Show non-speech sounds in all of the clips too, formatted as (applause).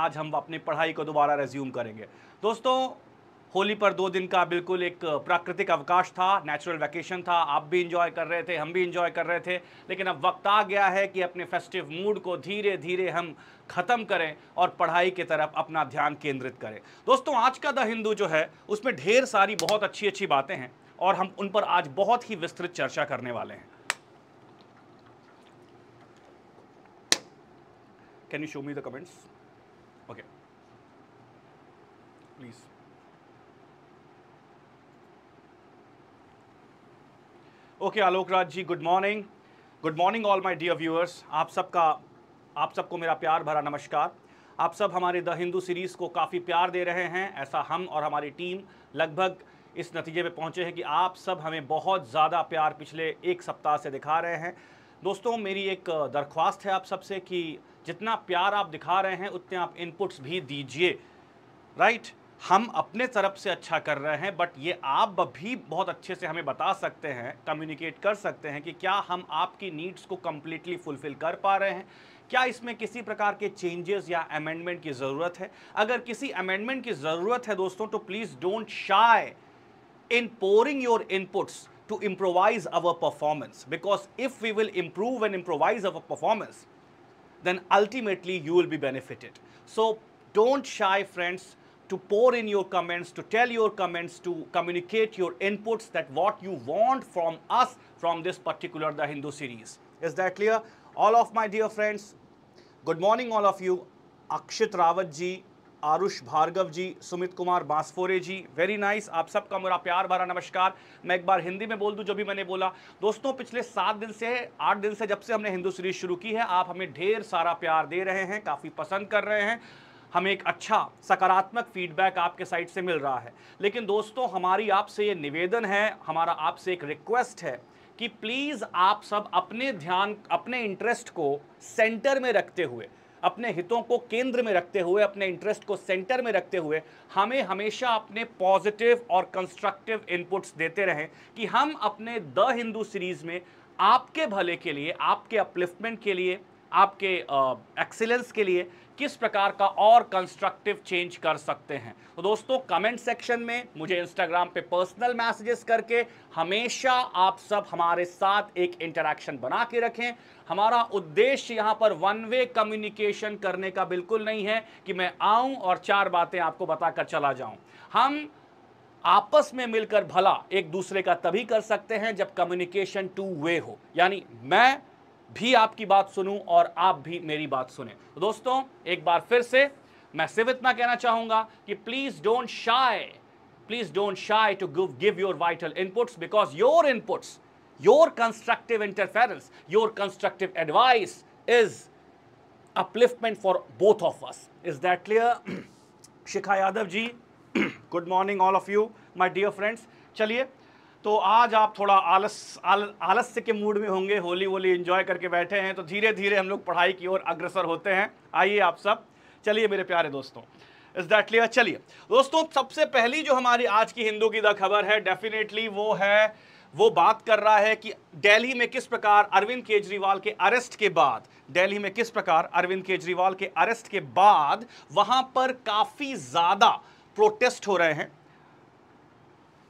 आज हम अपनी पढ़ाई को दोबारा रेज्यूम करेंगे दोस्तों होली पर दो दिन का बिल्कुल एक प्राकृतिक अवकाश था नेचुरल वैकेशन था आप भी इंजॉय कर रहे थे हम भी इंजॉय कर रहे थे लेकिन अब वक्त आ गया है कि अपने फेस्टिव मूड को धीरे धीरे हम ख़त्म करें और पढ़ाई की तरफ अपना ध्यान केंद्रित करें दोस्तों आज का द हिंदू जो है उसमें ढेर सारी बहुत अच्छी अच्छी बातें हैं और हम उन पर आज बहुत ही विस्तृत चर्चा करने वाले हैं can you show me the comments please. Okay Alok Raj ji good morning good morning all my dear viewers आप सबका आप सबको मेरा प्यार भरा नमस्कार आप सब हमारे द हिंदू सीरीज़ को काफ़ी प्यार दे रहे हैं ऐसा हम और हमारी टीम लगभग इस नतीजे पे पहुंचे हैं कि आप सब हमें बहुत ज़्यादा प्यार पिछले एक सप्ताह से दिखा रहे हैं दोस्तों मेरी एक दरख्वास्त है आप सबसे कि जितना प्यार आप दिखा रहे हैं उतने आप इनपुट्स भी दीजिए राइट हम अपने तरफ से अच्छा कर रहे हैं बट ये आप भी बहुत अच्छे से हमें बता सकते हैं कम्युनिकेट कर सकते हैं कि क्या हम आपकी नीड्स को कम्प्लीटली फुलफिल कर पा रहे हैं क्या इसमें किसी प्रकार के चेंजेस या अमेंडमेंट की ज़रूरत है अगर किसी अमेंडमेंट की ज़रूरत है दोस्तों तो please don't shy in pouring your inputs to improvise our performance because if we will improve and improvise our performance then ultimately you will be benefited so don't shy friends to pour in your comments, to tell your comments, to communicate your inputs that what you want from us from this particular The Hindu series. Is that clear? All of my dear friends, good morning all of you. Akshit Rawat ji, Aarush Bhargav ji Sumit Kumar Bansphore ji very nice आप सबका मेरा प्यार भरा नमस्कार मैं एक बार हिंदी में बोल दूं जो भी मैंने बोला दोस्तों पिछले सात दिन से आठ दिन से जब से हमने हिंदू सीरीज शुरू की है आप हमें ढेर सारा प्यार दे रहे हैं काफ़ी पसंद कर रहे हैं हमें एक अच्छा सकारात्मक फीडबैक आपके साइड से मिल रहा है लेकिन दोस्तों हमारी आपसे ये निवेदन है हमारा आपसे एक रिक्वेस्ट है कि प्लीज़ आप सब अपने ध्यान अपने इंटरेस्ट को सेंटर में रखते हुए अपने हितों को केंद्र में रखते हुए अपने इंटरेस्ट को सेंटर में रखते हुए हमें हमेशा अपने पॉजिटिव और कंस्ट्रक्टिव इनपुट्स देते रहें कि हम अपने द हिंदू सीरीज़ में आपके भले के लिए आपके अपलिफ्टमेंट के लिए आपके एक्सीलेंस के लिए किस प्रकार का और कंस्ट्रक्टिव चेंज कर सकते हैं तो दोस्तों कमेंट सेक्शन में मुझे इंस्टाग्राम पे पर्सनल मैसेजेस करके हमेशा आप सब हमारे साथ एक इंटरेक्शन बना के रखें हमारा उद्देश्य यहाँ पर वन वे कम्युनिकेशन करने का बिल्कुल नहीं है कि मैं आऊं और चार बातें आपको बताकर चला जाऊं हम आपस में मिलकर भला एक दूसरे का तभी कर सकते हैं जब कम्युनिकेशन टू वे हो यानी मैं भी आपकी बात सुनूं और आप भी मेरी बात सुने तो दोस्तों एक बार फिर से मैं सिर्फ इतना कहना चाहूंगा कि please don't shy please don't shy to give give your vital inputs because your inputs your constructive interference your constructive advice is upliftment for both of us is that clear Shikha Yadav ji good morning all of you my dear friends चलिए तो आज आप थोड़ा आलस आल, आलस्य के mood में होंगे होली वोली इन्जॉय करके बैठे हैं तो धीरे धीरे हम लोग पढ़ाई की ओर अग्रसर होते हैं आइए आप सब चलिए मेरे प्यारे दोस्तों इस दैट क्लियर चलिए दोस्तों सबसे पहली जो हमारी आज की हिंदू की द खबर है डेफिनेटली वो है वो बात कर रहा है कि दिल्ली में किस प्रकार अरविंद केजरीवाल के अरेस्ट के बाद दिल्ली में किस प्रकार अरविंद केजरीवाल के अरेस्ट के बाद वहां पर काफी ज्यादा प्रोटेस्ट हो रहे हैं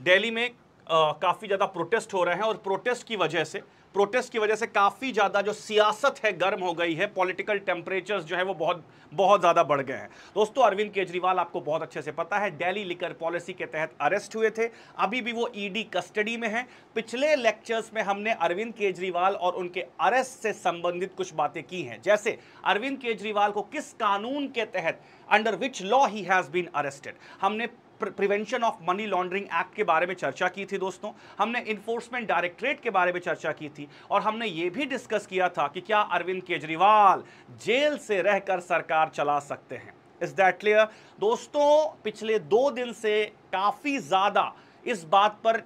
दिल्ली में काफ़ी ज़्यादा प्रोटेस्ट हो रहे हैं और प्रोटेस्ट की वजह से प्रोटेस्ट की वजह से काफ़ी ज़्यादा जो सियासत है गर्म हो गई है पॉलिटिकल टेम्परेचर्स जो है वो बहुत बहुत ज़्यादा बढ़ गए हैं दोस्तों अरविंद केजरीवाल आपको बहुत अच्छे से पता है डेली लिकर पॉलिसी के तहत अरेस्ट हुए थे अभी भी वो ईडी e कस्टडी में हैं पिछले लेक्चर्स में हमने अरविंद केजरीवाल और उनके अरेस्ट से संबंधित कुछ बातें की हैं जैसे अरविंद केजरीवाल को किस कानून के तहत under which law he has been arrested हमने prevention of money laundering act के बारे में चर्चा की थी दोस्तों हमने इन्फोर्समेंट डायरेक्टरेट के बारे में चर्चा की थी और हमने ये भी डिस्कस किया था कि क्या अरविंद केजरीवाल जेल से रहकर सरकार चला सकते हैं इज दैट क्लियर दोस्तों पिछले दो दिन से काफ़ी ज़्यादा इस बात पर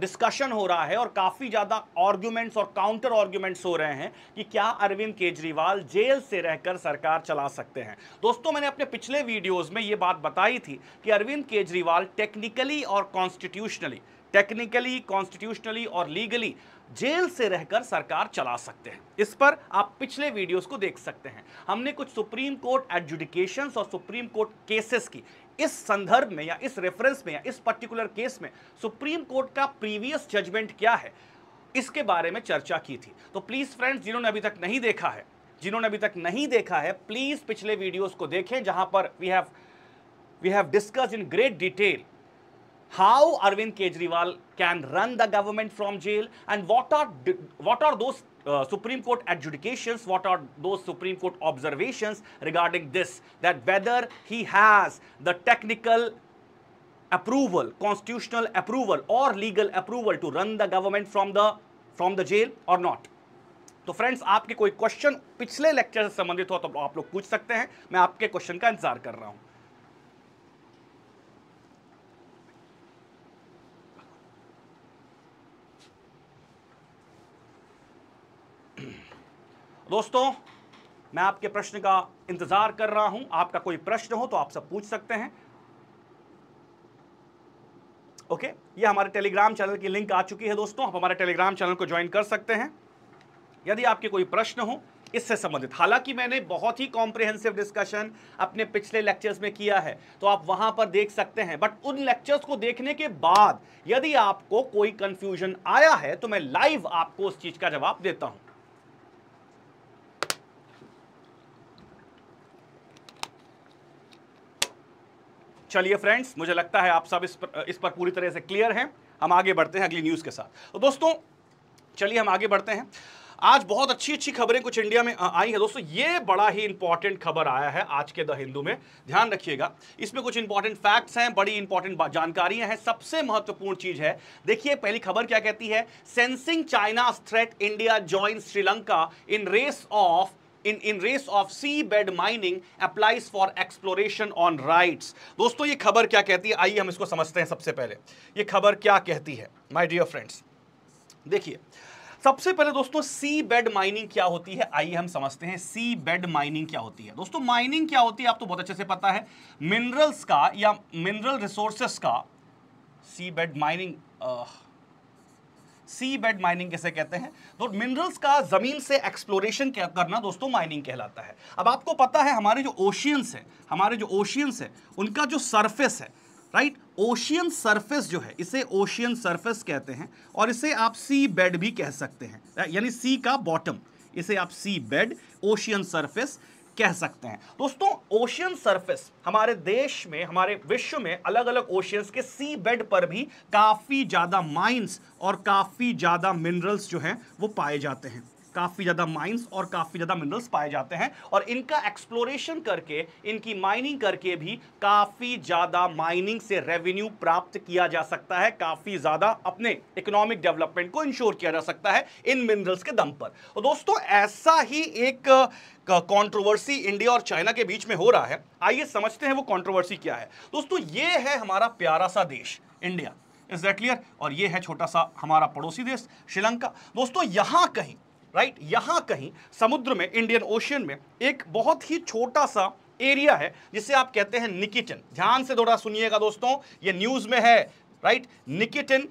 डिस्कशन हो रहा है और काफ़ी ज़्यादा आर्ग्यूमेंट्स और काउंटर आर्ग्यूमेंट्स हो रहे हैं कि क्या अरविंद केजरीवाल जेल से रहकर सरकार चला सकते हैं दोस्तों मैंने अपने पिछले वीडियोस में ये बात बताई थी कि अरविंद केजरीवाल टेक्निकली और कॉन्स्टिट्यूशनली टेक्निकली कॉन्स्टिट्यूशनली और लीगली जेल से रहकर सरकार चला सकते हैं इस पर आप पिछले वीडियोस को देख सकते हैं हमने कुछ सुप्रीम कोर्ट एडजुडिकेशंस और सुप्रीम कोर्ट केसेस की इस संदर्भ में या इस रेफरेंस में या इस पर्टिकुलर केस में सुप्रीम कोर्ट का प्रीवियस जजमेंट क्या है इसके बारे में चर्चा की थी तो प्लीज़ फ्रेंड्स जिन्होंने अभी तक नहीं देखा है जिन्होंने अभी तक नहीं देखा है प्लीज़ पिछले वीडियोस को देखें जहां पर we have we have discuss in great detail how Arvind Kejriwal can run the government from jail and what are what are the supreme court adjudication what are the supreme court observation regarding this that whether he has the technical approval constitutional approval और legal approval to run the government from the from the jail और not तो friends आपके कोई question पिछले lecture से संबंधित हो तो आप लोग पूछ सकते हैं मैं आपके क्वेश्चन का इंतजार कर रहा हूं दोस्तों मैं आपके प्रश्न का इंतज़ार कर रहा हूं आपका कोई प्रश्न हो तो आप सब पूछ सकते हैं ओके ये हमारे टेलीग्राम चैनल की लिंक आ चुकी है दोस्तों आप हमारे टेलीग्राम चैनल को ज्वाइन कर सकते हैं यदि आपके कोई प्रश्न हो इससे संबंधित हालांकि मैंने बहुत ही कॉम्प्रिहेंसिव डिस्कशन अपने पिछले लेक्चर्स में किया है तो आप वहां पर देख सकते हैं बट उन लेक्चर्स को देखने के बाद यदि आपको कोई कंफ्यूजन आया है तो मैं लाइव आपको उस चीज का जवाब देता हूं चलिए फ्रेंड्स मुझे लगता है आप सब इस पर इस पर पूरी तरह से क्लियर हैं हम आगे बढ़ते हैं अगली न्यूज़ के साथ तो दोस्तों चलिए हम आगे बढ़ते हैं आज बहुत अच्छी अच्छी खबरें कुछ इंडिया में आई हैं दोस्तों ये बड़ा ही इंपॉर्टेंट खबर आया है आज के द हिंदू में ध्यान रखिएगा इसमें कुछ इंपॉर्टेंट फैक्ट्स हैं बड़ी इंपॉर्टेंट जानकारियां हैं सबसे महत्वपूर्ण चीज है देखिए पहली खबर क्या कहती है sensing China threat India join Sri Lanka in race of in in race of sea bed mining applies for exploration on rights दोस्तों ये खबर क्या कहती है आइए हम इसको समझते हैं सबसे पहले ये खबर क्या कहती है माय डियर फ्रेंड्स देखिए सबसे पहले दोस्तों सी बेड माइनिंग क्या होती है आइए हम समझते हैं सी बेड माइनिंग क्या होती है दोस्तों माइनिंग क्या होती है आप तो बहुत अच्छे से पता है मिनरल्स का या मिनरल रिसोर्सेस का सी बेड माइनिंग सी बेड माइनिंग कैसे कहते हैं तो मिनरल्स का ज़मीन से एक्सप्लोरेशन करना दोस्तों माइनिंग कहलाता है अब आपको पता है हमारे जो ओशियंस हैं हमारे जो ओशियंस हैं उनका जो सरफेस है राइट ओशियन सरफेस जो है इसे ओशियन सरफेस कहते हैं और इसे आप सी बेड भी कह सकते हैं यानी सी का बॉटम इसे आप सी बेड ओशियन सरफेस कह सकते हैं दोस्तों ओशियन सरफेस हमारे देश में हमारे विश्व में अलग अलग ओशियंस के सी बेड पर भी काफ़ी ज़्यादा माइंस और काफ़ी ज़्यादा मिनरल्स जो हैं वो पाए जाते हैं काफ़ी ज़्यादा माइंस और काफ़ी ज़्यादा मिनरल्स पाए जाते हैं और इनका एक्सप्लोरेशन करके इनकी माइनिंग करके भी काफ़ी ज़्यादा माइनिंग से रेवेन्यू प्राप्त किया जा सकता है काफ़ी ज़्यादा अपने इकोनॉमिक डेवलपमेंट को इंश्योर किया जा सकता है इन मिनरल्स के दम पर और तो दोस्तों ऐसा ही एक कंट्रोवर्सी इंडिया और चाइना के बीच में हो रहा है आइए समझते हैं वो कंट्रोवर्सी क्या है दोस्तों ये है हमारा प्यारा सा देश इंडिया इज दैट क्लियर और ये है छोटा सा हमारा पड़ोसी देश श्रीलंका दोस्तों यहाँ कहीं राइट यहाँ कहीं समुद्र में इंडियन ओशियन में एक बहुत ही छोटा सा एरिया है जिसे आप कहते हैं निकिटन ध्यान से थोड़ा सुनिएगा दोस्तों ये न्यूज़ में है राइट निकिटन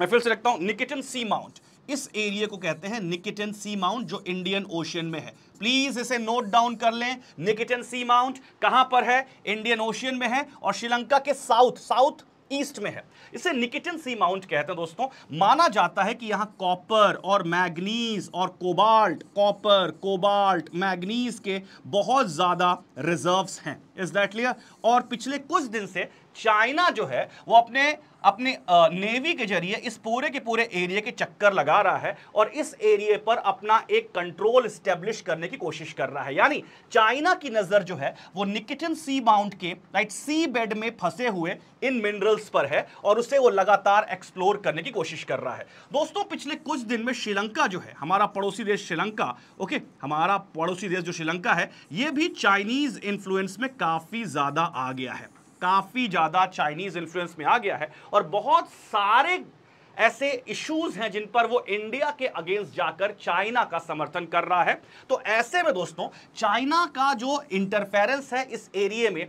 मैं फिर से रखता हूं निकिटन सी माउंट इस एरिया को कहते हैं निकिटन सी माउंट जो इंडियन ओशियन में है प्लीज इसे नोट डाउन कर लें निकिटन सी माउंट कहां पर है इंडियन ओशियन में है और श्रीलंका के साउथ साउथ ईस्ट में है इसे निकेटन सी माउंट कहते हैं दोस्तों माना जाता है कि यहाँ कॉपर और मैग्नीज और कोबाल्ट कॉपर कोबाल्ट मैग्नीज के बहुत ज़्यादा रिजर्व्स हैं इज दैट क्लियर और पिछले कुछ दिन से चाइना जो है वो अपने अपने नेवी के जरिए इस पूरे के पूरे एरिया के चक्कर लगा रहा है और इस एरिए पर अपना एक कंट्रोल स्टेब्लिश करने की कोशिश कर रहा है यानी चाइना की नज़र जो है वो निकिटन सी माउंट के राइट सी बेड में फंसे हुए इन मिनरल्स पर है और उसे वो लगातार एक्सप्लोर करने की कोशिश कर रहा है दोस्तों पिछले कुछ दिन में श्रीलंका जो है हमारा पड़ोसी देश श्रीलंका ओके हमारा पड़ोसी देश जो श्रीलंका है ये भी चाइनीज़ इन्फ्लुएंस में काफ़ी ज़्यादा आ गया है काफ़ी ज़्यादा चाइनीज़ इन्फ्लुएंस में आ गया है और बहुत सारे ऐसे इश्यूज हैं जिन पर वो इंडिया के अगेंस्ट जाकर चाइना का समर्थन कर रहा है तो ऐसे में दोस्तों चाइना का जो इंटरफेरेंस है इस एरिए में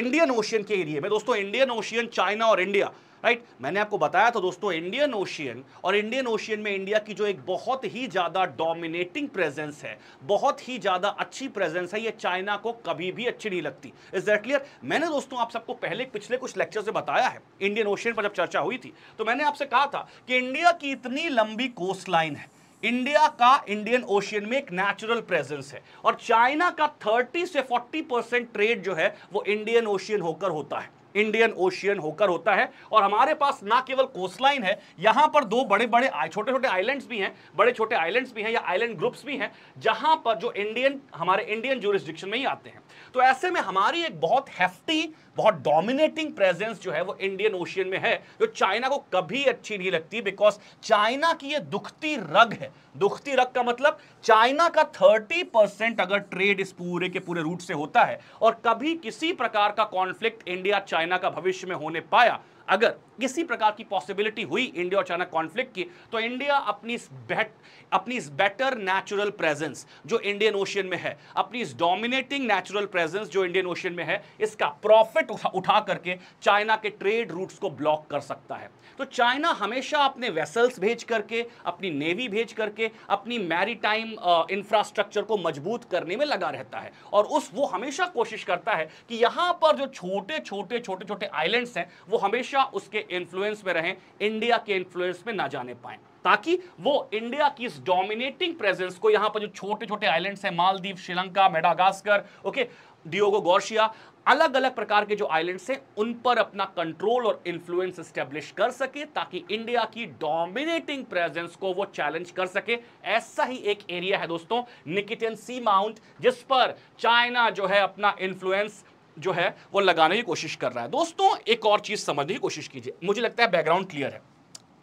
इंडियन ओशियन के एरिए में दोस्तों इंडियन ओशियन चाइना और इंडिया राइट मैंने आपको बताया था दोस्तों इंडियन ओशियन और इंडियन ओशियन में इंडिया की जो एक बहुत ही ज़्यादा डोमिनेटिंग प्रेजेंस है बहुत ही ज़्यादा अच्छी प्रेजेंस है ये चाइना को कभी भी अच्छी नहीं लगती इज दैट क्लियर मैंने दोस्तों आप सबको पहले पिछले कुछ लेक्चर से बताया है इंडियन ओशियन पर जब चर्चा हुई थी तो मैंने आपसे कहा था कि इंडिया की इतनी लंबी कोस्ट लाइन है इंडिया का इंडियन ओशियन में एक नेचुरल प्रेजेंस है और चाइना का 30 से 40 परसेंट ट्रेड जो है वो इंडियन ओशियन होकर होता है इंडियन ओशियन होकर होता है और हमारे पास ना केवल कोस्टलाइन है यहां पर दो बड़े बड़े छोटे छोटे आइलैंड्स भी हैं बड़े छोटे आइलैंड्स भी हैं या आइलैंड ग्रुप्स भी हैं जहां पर जो इंडियन हमारे इंडियन जोरिस्डिक्शन में ही आते हैं तो ऐसे में हमारी एक बहुत हेफ्टी बहुत डोमिनेटिंग प्रेजेंस जो है वो इंडियन ओशियन में है जो चाइना को कभी अच्छी नहीं लगती बिकॉज चाइना की ये दुखती रग है दुखती रग का मतलब चाइना का 30 परसेंट अगर ट्रेड इस पूरे के पूरे रूट से होता है और कभी किसी प्रकार का कॉन्फ्लिक्ट इंडिया चाइना का भविष्य में होने पाया अगर किसी प्रकार की पॉसिबिलिटी हुई इंडिया और चाइना कॉन्फ्लिक्ट की तो इंडिया अपनी इस बेट अपनी इस बेटर नेचुरल प्रेजेंस जो इंडियन ओशियन में है अपनी इस डोमिनेटिंग नेचुरल प्रेजेंस जो इंडियन ओशियन में है इसका प्रॉफिट उठा, उठा करके चाइना के ट्रेड रूट्स को ब्लॉक कर सकता है तो चाइना हमेशा अपने वेसल्स भेज करके अपनी नेवी भेज करके अपनी मैरीटाइम इंफ्रास्ट्रक्चर को मजबूत करने में लगा रहता है और उस वो हमेशा कोशिश करता है कि यहां पर जो छोटे छोटे छोटे छोटे आइलैंड्स हैं वो हमेशा उसके इन्फ्लुएंस में रहें इंडिया के इन्फ्लुएंस में ना जाने पाए ताकि वो इंडिया की इस डोमिनेटिंग प्रेजेंस को यहां पर जो छोटे छोटे आइलैंड्स हैं Maldives Sri Lanka Madagascar okay Diego Garcia अलग अलग प्रकार के जो आइलैंड्स हैं उन पर अपना कंट्रोल और इन्फ्लुएंस स्टेब्लिश कर सके ताकि इंडिया की डोमिनेटिंग प्रेजेंस को वो चैलेंज कर सके ऐसा ही एक एरिया है दोस्तों निकिटियन सी माउंट जिस पर चाइना जो है अपना इन्फ्लुएंस जो है वो लगाने की कोशिश कर रहा है दोस्तों एक और चीज़ समझने की कोशिश कीजिए मुझे लगता है बैकग्राउंड क्लियर है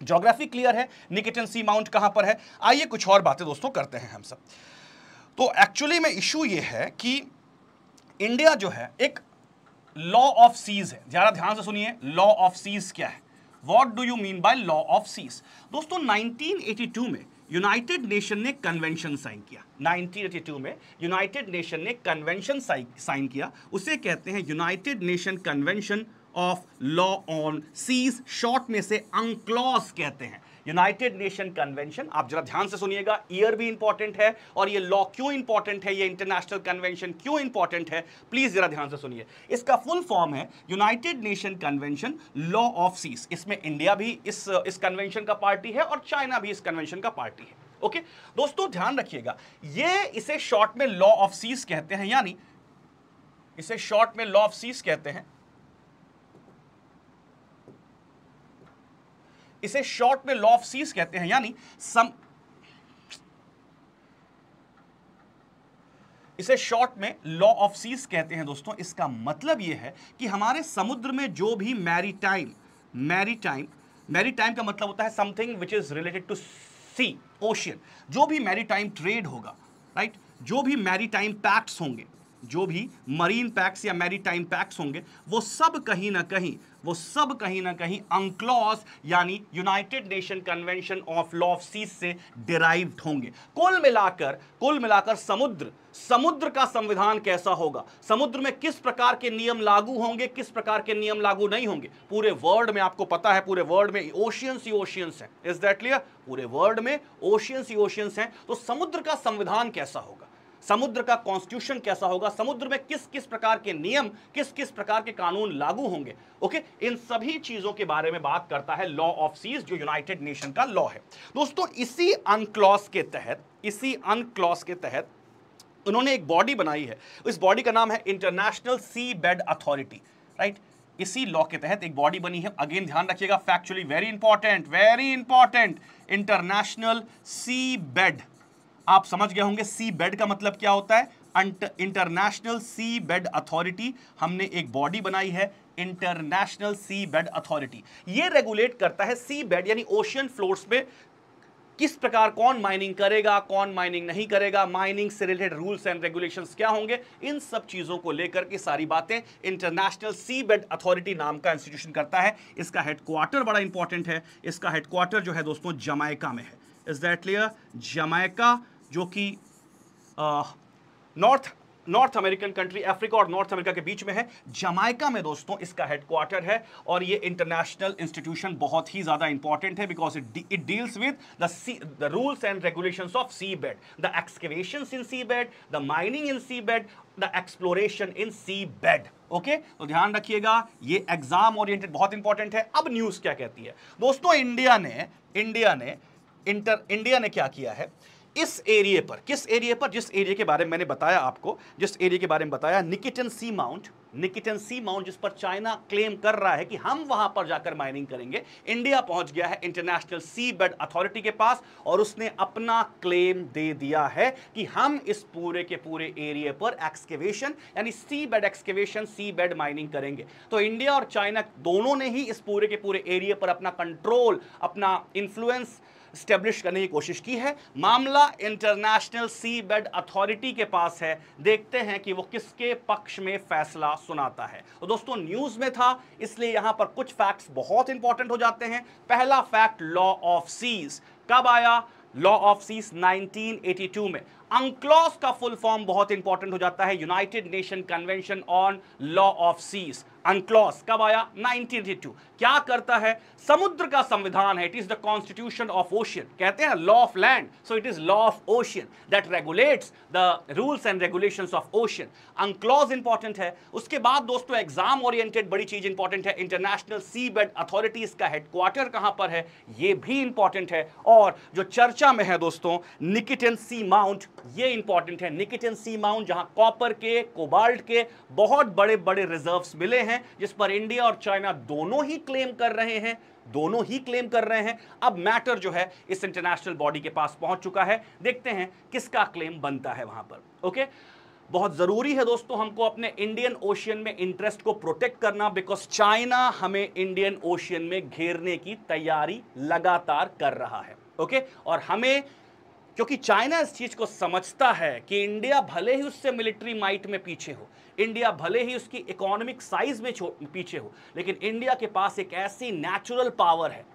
जोग्राफी क्लियर है निकेटन सी माउंट कहां पर है आइए कुछ और बातें दोस्तों करते हैं हम सब तो एक्चुअली में इशू ये है कि इंडिया जो है एक लॉ ऑफ सीज है ज़्यादा ध्यान से सुनिए लॉ ऑफ सीज क्या है what do you mean by law of seas दोस्तों नाइनटीन में यूनाइटेड नेशन ने कन्वेंशन साइन किया 1982 में यूनाइटेड नेशन ने कन्वेंशन साइन किया उसे कहते हैं united nation convention of law on seas short में से अंक्लॉस कहते हैं यूनाइटेड नेशन कन्वेंशन आप जरा ध्यान से सुनिएगा ईयर भी इंपॉर्टेंट है और ये लॉ क्यों इंपॉर्टेंट है ये इंटरनेशनल कन्वेंशन क्यों इंपॉर्टेंट है प्लीज जरा ध्यान से सुनिए इसका फुल फॉर्म है united nation convention law of seas इसमें इंडिया भी इस इस कन्वेंशन का पार्टी है और चाइना भी इस कन्वेंशन का पार्टी है ओके okay? दोस्तों ध्यान रखिएगा ये इसे शॉर्ट में लॉ ऑफ सीस कहते हैं यानी इसे शॉर्ट में लॉ ऑफ सीस कहते हैं इसे शॉर्ट में लॉ ऑफ सीज कहते हैं यानी सम इसे शॉर्ट में लॉ ऑफ सीज कहते हैं दोस्तों इसका मतलब यह है कि हमारे समुद्र में जो भी मैरीटाइम मैरीटाइम मैरीटाइम का मतलब होता है something which is related to sea ocean जो भी मैरीटाइम ट्रेड होगा राइट right? जो भी मैरीटाइम पैक्ट्स होंगे जो भी मरीन पैक्स या मैरी टाइम पैक्स होंगे वो सब कहीं ना कहीं वो सब कहीं ना कहीं अंक्लॉस यानी united nation convention of law of seas से डिराइव्ड होंगे कुल मिलाकर कुल मिलाकर समुद्र समुद्र का संविधान कैसा होगा समुद्र में किस प्रकार के नियम लागू होंगे किस प्रकार के नियम लागू नहीं होंगे पूरे वर्ल्ड में आपको पता है पूरे वर्ल्ड में ओशियंस ही ओशियंस हैं इज दैट क्लियर पूरे वर्ल्ड में ओशियंस ही ओशियंस हैं तो समुद्र का संविधान कैसा होगा समुद्र का कॉन्स्टिट्यूशन कैसा होगा समुद्र में किस किस प्रकार के नियम किस किस प्रकार के कानून लागू होंगे ओके इन सभी चीजों के बारे में बात करता है लॉ ऑफ सीज जो यूनाइटेड नेशन का लॉ है दोस्तों इसी अनक्लॉस के तहत इसी अनक्लॉस के तहत उन्होंने एक बॉडी बनाई है इस बॉडी का नाम है international sea bed authority right इसी लॉ के तहत एक बॉडी बनी है अगेन ध्यान रखिएगा factually very important very important international sea bed आप समझ गए होंगे सी बेड का मतलब क्या होता है इंटरनेशनल सी बेड अथॉरिटी हमने एक बॉडी बनाई है इंटरनेशनल सी बेड अथॉरिटी ये रेगुलेट करता है सी बेड यानी ओशियन फ्लोर्स पे किस प्रकार कौन माइनिंग करेगा कौन माइनिंग नहीं करेगा माइनिंग से रिलेटेड रूल्स एंड रेगुलेशंस क्या होंगे इन सब चीज़ों को लेकर के सारी बातें इंटरनेशनल सी बेड अथॉरिटी नाम का इंस्टीट्यूशन करता है इसका हेडक्वार्टर बड़ा इंपॉर्टेंट है इसका हेडक्वार्टर जो है दोस्तों जमाइका में है इज दैट क्लियर जमाइका जो कि north north American country Africa और नॉर्थ अमेरिका के बीच में है जमाइका में दोस्तों इसका हेडक्वार्टर है और ये इंटरनेशनल इंस्टीट्यूशन बहुत ही ज़्यादा इंपॉर्टेंट है because it deals with the rules and regulation of sea bed the excavation in sea bed the mining in sea bed the exploration in sea bed okay तो ध्यान रखिएगा ये एग्जाम ओरिएंटेड बहुत important है अब news क्या कहती है दोस्तों इंडिया ने इंडिया ने इंटर इंडिया ने क्या किया है इस एरिए पर किस एरिए पर जिस एरिए के बारे में मैंने बताया आपको जिस एरिए के बारे में बताया निकिटन सी माउंट निकिटन सी माउंट जिस पर चाइना क्लेम कर रहा है कि हम वहां पर जाकर माइनिंग करेंगे इंडिया पहुंच गया है इंटरनेशनल सी बेड अथॉरिटी के पास और उसने अपना क्लेम दे दिया है कि हम इस पूरे के पूरे एरिए पर एक्सकेवेशन यानी sea bed excavation sea bed mining करेंगे तो इंडिया और चाइना दोनों ने ही इस पूरे के पूरे एरिए पर अपना कंट्रोल अपना इंफ्लुएंस स्टेब्लिश करने की कोशिश की है मामला इंटरनेशनल सी बेड अथॉरिटी के पास है देखते हैं कि वो किसके पक्ष में फैसला सुनाता है तो दोस्तों न्यूज़ में था इसलिए यहां पर कुछ फैक्ट्स बहुत इंपॉर्टेंट हो जाते हैं पहला फैक्ट लॉ ऑफ सीज कब आया लॉ ऑफ सीस 1982 में अंक्लॉस का फुल फॉर्म बहुत इंपॉर्टेंट हो जाता है united nation convention on law of seas UNCLOS कब आया 1982 क्या करता है समुद्र का संविधान है it is the constitution of ocean कहते हैं law of land so it is law of ocean that regulates the rules and regulation of ocean UNCLOS important है उसके बाद दोस्तों एग्जाम ओरिएंटेड बड़ी चीज इंपॉर्टेंट है इंटरनेशनल सी बेड अथॉरिटीज का हेडक्वार्टर कहां पर है ये भी इंपॉर्टेंट है और जो चर्चा में है दोस्तों निकिटन सी माउंट ये इंपॉर्टेंट है निकिटन सी माउंट जहां कॉपर के कोबाल्ट के बहुत बड़े बड़े रिजर्व मिले हैं जिस पर इंडिया और चाइना दोनों ही क्लेम कर रहे हैं दोनों ही क्लेम कर रहे हैं अब मैटर जो है इस इंटरनेशनल बॉडी के पास पहुंच चुका है देखते हैं किसका क्लेम बनता है वहां पर ओके बहुत ज़रूरी है दोस्तों हमको अपने इंडियन ओशियन में इंटरेस्ट को प्रोटेक्ट करना बिकॉज चाइना हमें इंडियन ओशियन में घेरने की तैयारी लगातार कर रहा है ओके और हमें क्योंकि चाइना इस चीज़ को समझता है कि इंडिया भले ही उससे मिलिट्री माइट में पीछे हो इंडिया भले ही उसकी इकोनॉमिक साइज में पीछे हो लेकिन इंडिया के पास एक ऐसी नेचुरल पावर है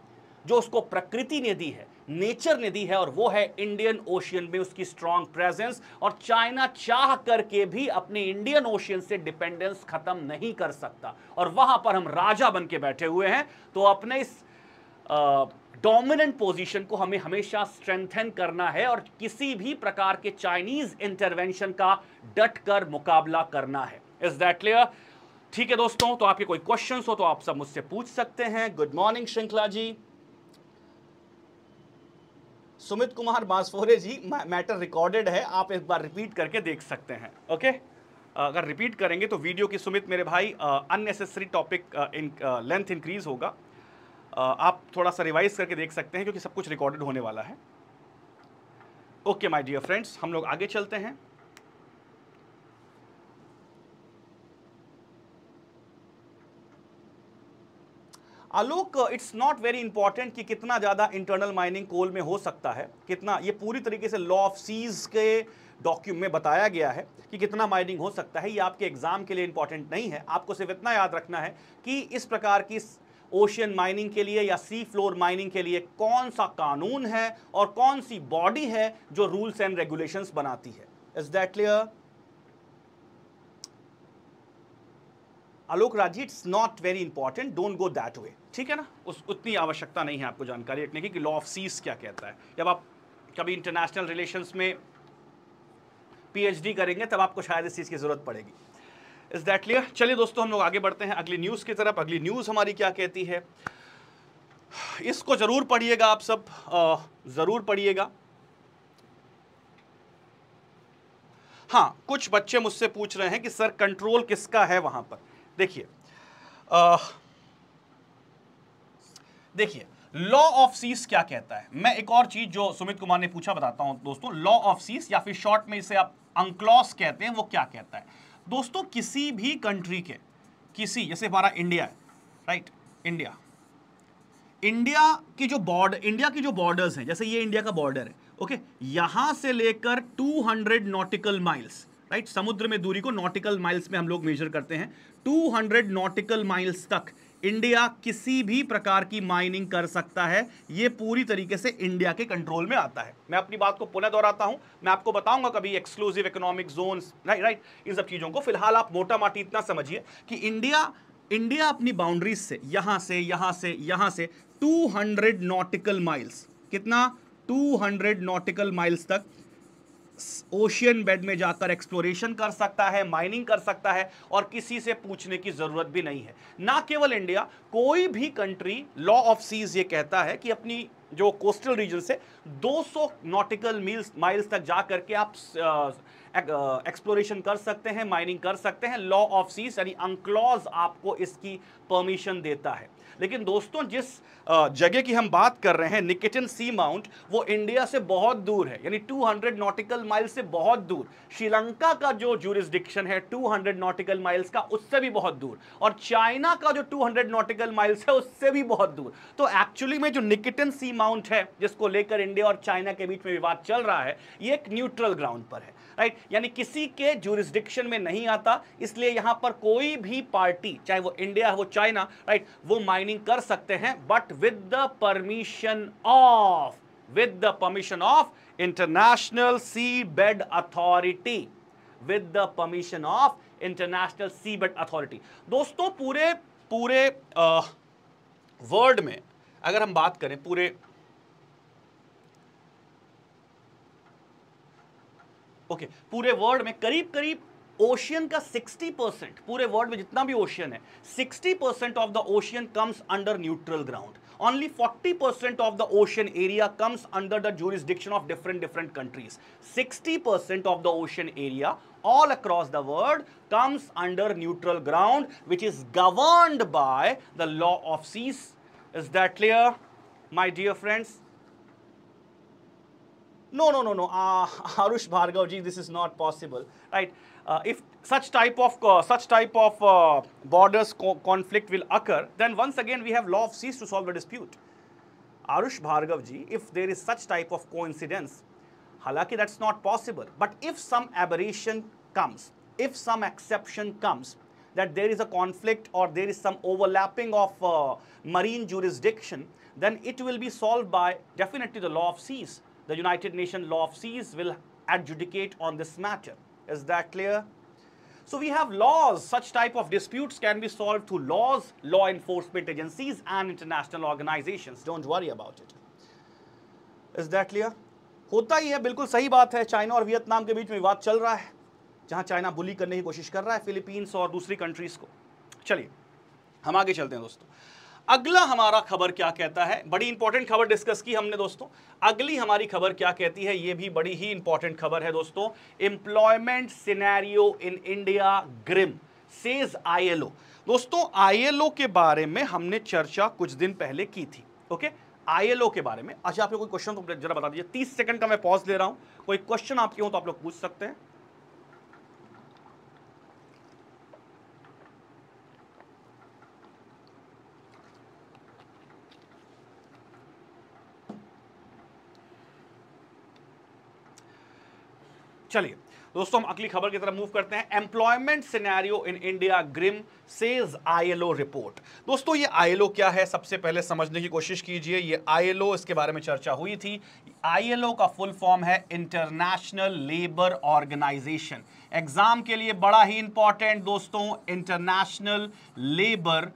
जो उसको प्रकृति ने दी है नेचर ने दी है और वो है इंडियन ओशियन में उसकी स्ट्रांग प्रेजेंस और चाइना चाह करके भी अपने इंडियन ओशियन से डिपेंडेंस खत्म नहीं कर सकता और वहां पर हम राजा बन के बैठे हुए हैं तो अपने इस आ, डोमिनेंट पोजीशन को हमें हमेशा स्ट्रेंथन करना है और किसी भी प्रकार के चाइनीज इंटरवेंशन का डट कर मुकाबला करना है इज दैट क्लियर ठीक है दोस्तों तो आपके कोई क्वेश्चन हो तो आप सब मुझसे पूछ सकते हैं good morning Shrinkhala ji Sumit Kumar Bansphore ji matter recorded है आप एक बार रिपीट करके देख सकते हैं ओके अगर रिपीट करेंगे तो वीडियो की सुमित मेरे भाई unnecessary topic in length increase होगा आप थोड़ा सा रिवाइज करके देख सकते हैं क्योंकि सब कुछ रिकॉर्डेड होने वाला है ओके माय डियर फ्रेंड्स हम लोग आगे चलते हैं Alok it's not very important कि कितना ज़्यादा इंटरनल माइनिंग कोल में हो सकता है कितना ये पूरी तरीके से लॉ ऑफ सीज के डॉक्यूमेंट में बताया गया है कि कितना माइनिंग हो सकता है ये आपके एग्ज़ाम के लिए इंपॉर्टेंट नहीं है आपको सिर्फ इतना याद रखना है कि इस प्रकार की ओशियन माइनिंग के लिए या सी फ्लोर माइनिंग के लिए कौन सा कानून है और कौन सी बॉडी है जो रूल्स एंड रेगुलेशंस बनाती है is that clear Alok Raji it's not very important don't go that way ठीक है ना उस उतनी आवश्यकता नहीं है आपको जानकारी रखने की कि लॉ ऑफ सीज क्या कहता है जब आप कभी इंटरनेशनल रिलेशंस में पीएचडी करेंगे तब आपको शायद इस चीज़ की ज़रूरत पड़ेगी इज दैट क्लियर चलिए दोस्तों हम लोग आगे बढ़ते हैं अगली न्यूज़ की तरफ अगली न्यूज़ हमारी क्या कहती है इसको ज़रूर पढ़िएगा आप सब ज़रूर पढ़िएगा हाँ कुछ बच्चे मुझसे पूछ रहे हैं कि सर कंट्रोल किसका है वहां पर देखिए देखिए लॉ ऑफ सीस क्या कहता है मैं एक और चीज जो सुमित कुमार ने पूछा बताता हूं दोस्तों लॉ ऑफ सीस या फिर शॉर्ट में इसे आप अंक्लॉस कहते हैं वो क्या कहता है दोस्तों किसी भी कंट्री के किसी जैसे हमारा इंडिया है राइट इंडिया इंडिया की जो बॉर्डर इंडिया की जो बॉर्डर्स हैं जैसे ये इंडिया का बॉर्डर है ओके यहां से लेकर 200 नॉटिकल माइल्स राइट समुद्र में दूरी को नॉटिकल माइल्स में हम लोग मेजर करते हैं 200 नॉटिकल माइल्स तक इंडिया किसी भी प्रकार की माइनिंग कर सकता है ये पूरी तरीके से इंडिया के कंट्रोल में आता है मैं अपनी बात को पुनः दोहराता हूं मैं आपको बताऊंगा कभी exclusive economic zone right right इन सब चीज़ों को फिलहाल आप मोटा माटी इतना समझिए कि इंडिया इंडिया अपनी बाउंड्रीज से यहां से यहां से यहां से टू नॉटिकल माइल्स कितना टू नॉटिकल माइल्स तक ओशियन बेड में जाकर एक्सप्लोरेशन कर सकता है माइनिंग कर सकता है और किसी से पूछने की ज़रूरत भी नहीं है ना केवल इंडिया कोई भी कंट्री लॉ ऑफ सीज ये कहता है कि अपनी जो कोस्टल रीजन से 200 नॉटिकल मील्स माइल्स तक जा करके आप एक्सप्लोरेशन कर सकते हैं माइनिंग कर सकते हैं लॉ ऑफ सीज यानी अंक्लॉज आपको इसकी परमिशन देता है लेकिन दोस्तों जिस जगह की हम बात कर रहे हैं निकेटन सी माउंट वो इंडिया से बहुत दूर है यानी 200 नॉटिकल माइल्स से बहुत दूर श्रीलंका का जो जूरिस्डिक्शन है 200 नॉटिकल माइल्स का उससे भी बहुत दूर और चाइना का जो 200 नॉटिकल माइल्स है उससे भी बहुत दूर तो एक्चुअली में जो निकेटन सी माउंट है जिसको लेकर इंडिया और चाइना के बीच में विवाद चल रहा है ये एक न्यूट्रल ग्राउंड पर है राइट यानी किसी के जूरिस्डिक्शन में नहीं आता इसलिए यहां पर कोई भी पार्टी चाहे वो इंडिया हो वो चाइना राइट वो माइनिंग कर सकते हैं but with the permission of with the permission of international sea bed authority with the permission of international sea bed authority दोस्तों पूरे पूरे वर्ल्ड में अगर हम बात करें पूरे ओके okay, पूरे वर्ल्ड में करीब करीब ओशियन का 60 परसेंट पूरे वर्ल्ड में जितना भी ओशियन है 60 percent of the ocean comes under neutral ground only 40 percent of the ocean area comes under the jurisdiction of different different countries 60 percent of the ocean area all across the world comes under neutral ground which is governed by the law of seas is that clear my dear friends no, no, no, no, uh, (laughs) Arush Bhargav ji, this is not possible, right? Uh, if such type of uh, such type of uh, borders co conflict will occur, then once again we have law of seas to solve the dispute. Arush Bhargav ji, if there is such type of coincidence, halaki that's not possible. But if some aberration comes, if some exception comes, that there is a conflict or there is some overlapping of uh, marine jurisdiction, then it will be solved by definitely the law of seas the United Nations Law of Seas will adjudicate on this matter. Is that clear? So we have laws. Such type of disputes can be solved through laws, law enforcement agencies and international organizations. Don't worry about it. Is that clear? होता ही है बिल्कुल सही बात है China और Vietnam के बीच में विवाद चल रहा है जहां चाइना बुली करने की कोशिश कर रहा है फिलीपींस और दूसरी कंट्रीज को चलिए हम आगे चलते हैं दोस्तों अगला हमारा खबर क्या कहता है बड़ी इंपॉर्टेंट खबर डिस्कस की हमने दोस्तों अगली हमारी खबर क्या कहती है ये भी बड़ी ही इंपॉर्टेंट खबर है दोस्तों employment scenario in India grim says ILO दोस्तों आईएलओ के बारे में हमने चर्चा कुछ दिन पहले की थी ओके आईएलओ के बारे में अच्छा आपको कोई क्वेश्चन तो जरा बता दीजिए तीस सेकंड का मैं पॉज ले रहा हूं कोई क्वेश्चन आपके हो तो आप लोग पूछ सकते हैं चलिए दोस्तों हम अगली खबर की तरफ मूव करते हैं employment scenario in India grim says ILO report दोस्तों ये आईएलओ क्या है सबसे पहले समझने की कोशिश कीजिए ये आईएलओ इसके बारे में चर्चा हुई थी आईएलओ का फुल फॉर्म है इंटरनेशनल लेबर ऑर्गेनाइजेशन एग्जाम के लिए बड़ा ही इंपॉर्टेंट दोस्तों इंटरनेशनल लेबर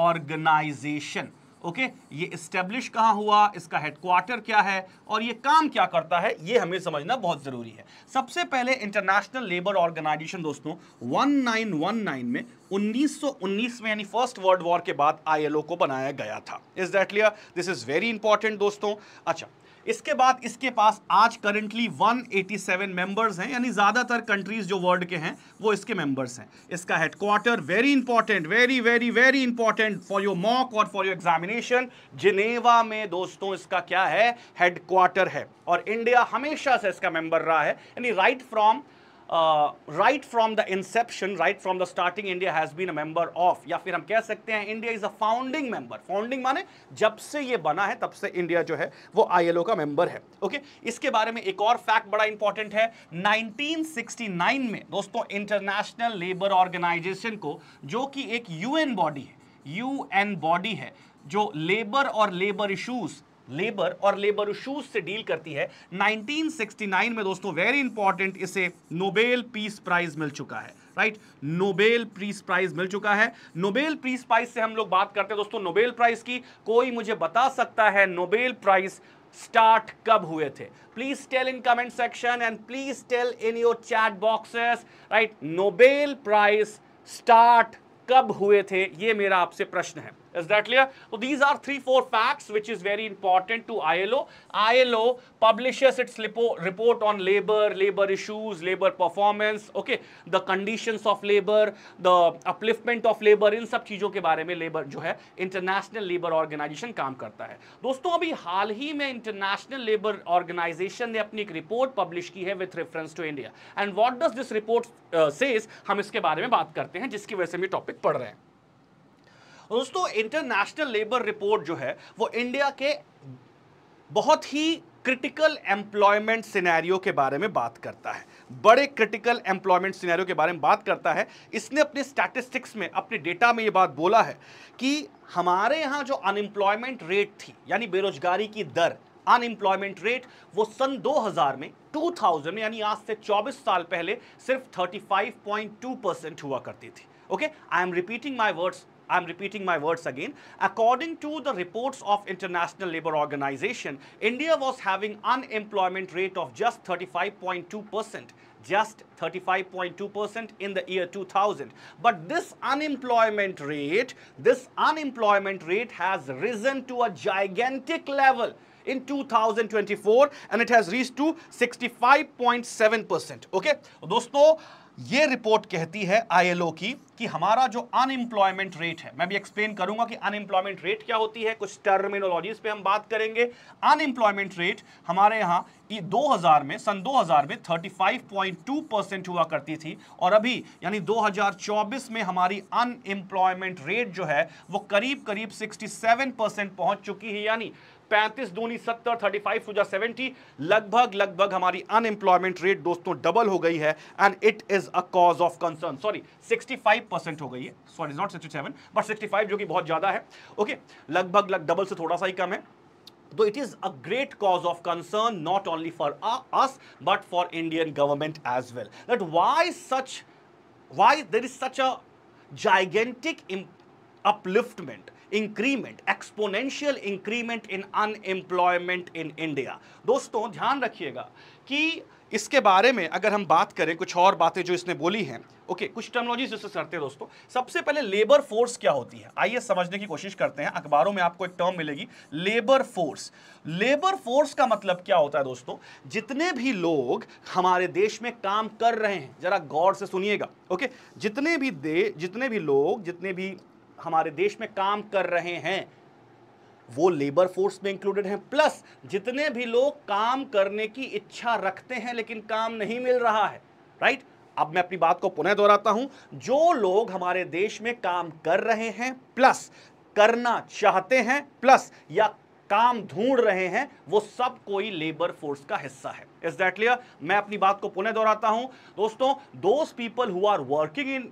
ऑर्गेनाइजेशन ओके ये इस्टेब्लिश कहाँ हुआ इसका हेडक्वार्टर क्या है और ये काम क्या करता है ये हमें समझना बहुत ज़रूरी है सबसे पहले इंटरनेशनल लेबर ऑर्गेनाइजेशन दोस्तों 1919 में 1919 में यानी फर्स्ट वर्ल्ड वॉर के बाद आईएलओ को बनाया गया था is that clear this is very important दोस्तों अच्छा इसके बाद इसके पास आज करंटली 187 मेंबर्स हैं यानी ज़्यादातर कंट्रीज जो वर्ल्ड के हैं वो इसके मेंबर्स हैं इसका headquarter very important very very very important for your mock और फॉर योर एग्जामिनेशन जिनेवा में दोस्तों इसका क्या है हेडक्वार्टर है और इंडिया हमेशा से इसका मेंबर रहा है यानी right from uh, right from the inception, right from the starting, India has been a member of, या फिर हम कह सकते हैं India is a founding member. Founding माने जब से ये बना है तब से India जो है वो आईएलओ का मेंबर है ओके okay? इसके बारे में एक और फैक्ट बड़ा इंपॉर्टेंट है 1969 में दोस्तों इंटरनेशनल लेबर ऑर्गेनाइजेशन को जो कि एक यूएन बॉडी है यूएन बॉडी है जो लेबर और लेबर इशूज़ लेबर और लेबर इशूज से डील करती है 1969 में दोस्तों वेरी इंपॉर्टेंट इसे नोबेल पीस प्राइज मिल चुका है राइट नोबेल प्रीस प्राइज मिल चुका है नोबेल प्रीस प्राइज से हम लोग बात करते हैं दोस्तों नोबेल प्राइज की कोई मुझे बता सकता है नोबेल प्राइज स्टार्ट कब हुए थे please tell in comment section and please tell in your chat boxes right Nobel prize start कब हुए थे ये मेरा आपसे प्रश्न है Is that clear? So these are three, four facts which is very important to ILO. ILO publishes its report on labor, labor issues, labor performance, okay, the conditions of labor, the upliftment of labor, इन सब चीज़ों के बारे में labour जो है international labour organisation काम करता है दोस्तों अभी हाल ही में इंटरनेशनल लेबर ऑर्गेनाइजेशन ने अपनी एक रिपोर्ट पब्लिश की है reference to india and what does this report uh, says हम इसके बारे में बात करते हैं जिसकी वजह से हम ये topic पढ़ रहे हैं दोस्तों इंटरनेशनल लेबर रिपोर्ट जो है वो इंडिया के बहुत ही क्रिटिकल एम्प्लॉयमेंट सिनेरियो के बारे में बात करता है बड़े क्रिटिकल एम्प्लॉयमेंट सिनेरियो के बारे में बात करता है इसने अपने स्टैटिस्टिक्स में अपने डेटा में ये बात बोला है कि हमारे यहाँ जो अनएम्प्लॉयमेंट रेट थी यानी बेरोजगारी की दर अनएम्प्लॉयमेंट रेट वो सन 2000 में 2000 में यानी आज से 24 साल पहले सिर्फ 35.2 परसेंट हुआ करती थी okay I am repeating my words I'm repeating my words again. According to the reports of International Labour Organization, India was having unemployment rate of just 35.2%, just 35.2% in the year 2000. But this unemployment rate, this unemployment rate has risen to a gigantic level in 2024 and it has reached to 65.7%. Okay, those ये report कहती है ILO की कि हमारा जो unemployment rate है मैं भी एक्सप्लेन करूंगा कि अनएम्प्लॉयमेंट रेट क्या होती है कुछ टर्मिनोलॉजीज पे हम बात करेंगे अनएम्प्लॉयमेंट रेट हमारे यहाँ 2000 में सन 2000 में 35.2 परसेंट हुआ करती थी और अभी यानी 2024 में हमारी अनएम्प्लॉयमेंट रेट जो है वो करीब करीब 67 परसेंट पहुंच चुकी है यानी पैंतीस दूनी सत्तर थर्टी फाइव टू जा सेवेंटी लगभग लगभग हमारी अनएम्प्लॉयमेंट रेट दोस्तों डबल हो गई है and it is a cause of concern sorry sixty five percent हो गई है sorry not sixty seven but sixty five जो कि बहुत ज़्यादा है ओके लगभग लग डबल से थोड़ा सा ही कम है तो it is a great cause of concern not only for us but for Indian government as well that why such why there is such a gigantic upliftment increment exponential increment in unemployment in India दोस्तों ध्यान रखिएगा कि इसके बारे में अगर हम बात करें कुछ और बातें जो इसने बोली हैं ओके कुछ टर्मोलॉजी इससे करते हैं दोस्तों सबसे पहले लेबर फोर्स क्या होती है आइए समझने की कोशिश करते हैं अखबारों में आपको एक टर्म मिलेगी लेबर फोर्स लेबर फोर्स का मतलब क्या होता है दोस्तों जितने भी लोग हमारे देश में काम कर रहे हैं जरा गौर से सुनिएगा ओके जितने भी दे जितने भी लोग जितने भी हमारे देश में काम कर रहे हैं वो लेबर फोर्स में इंक्लूडेड हैं प्लस जितने भी लोग काम करने की इच्छा रखते हैं लेकिन काम नहीं मिल रहा है राइट अब मैं अपनी बात को पुनः दोहराता हूं जो लोग हमारे देश में काम कर रहे हैं प्लस करना चाहते हैं प्लस या काम ढूंढ रहे हैं वो सब कोई लेबर फोर्स का हिस्सा है इज दैट क्लियर मैं अपनी बात को पुनः दोहराता हूं दोस्तों those people who are working in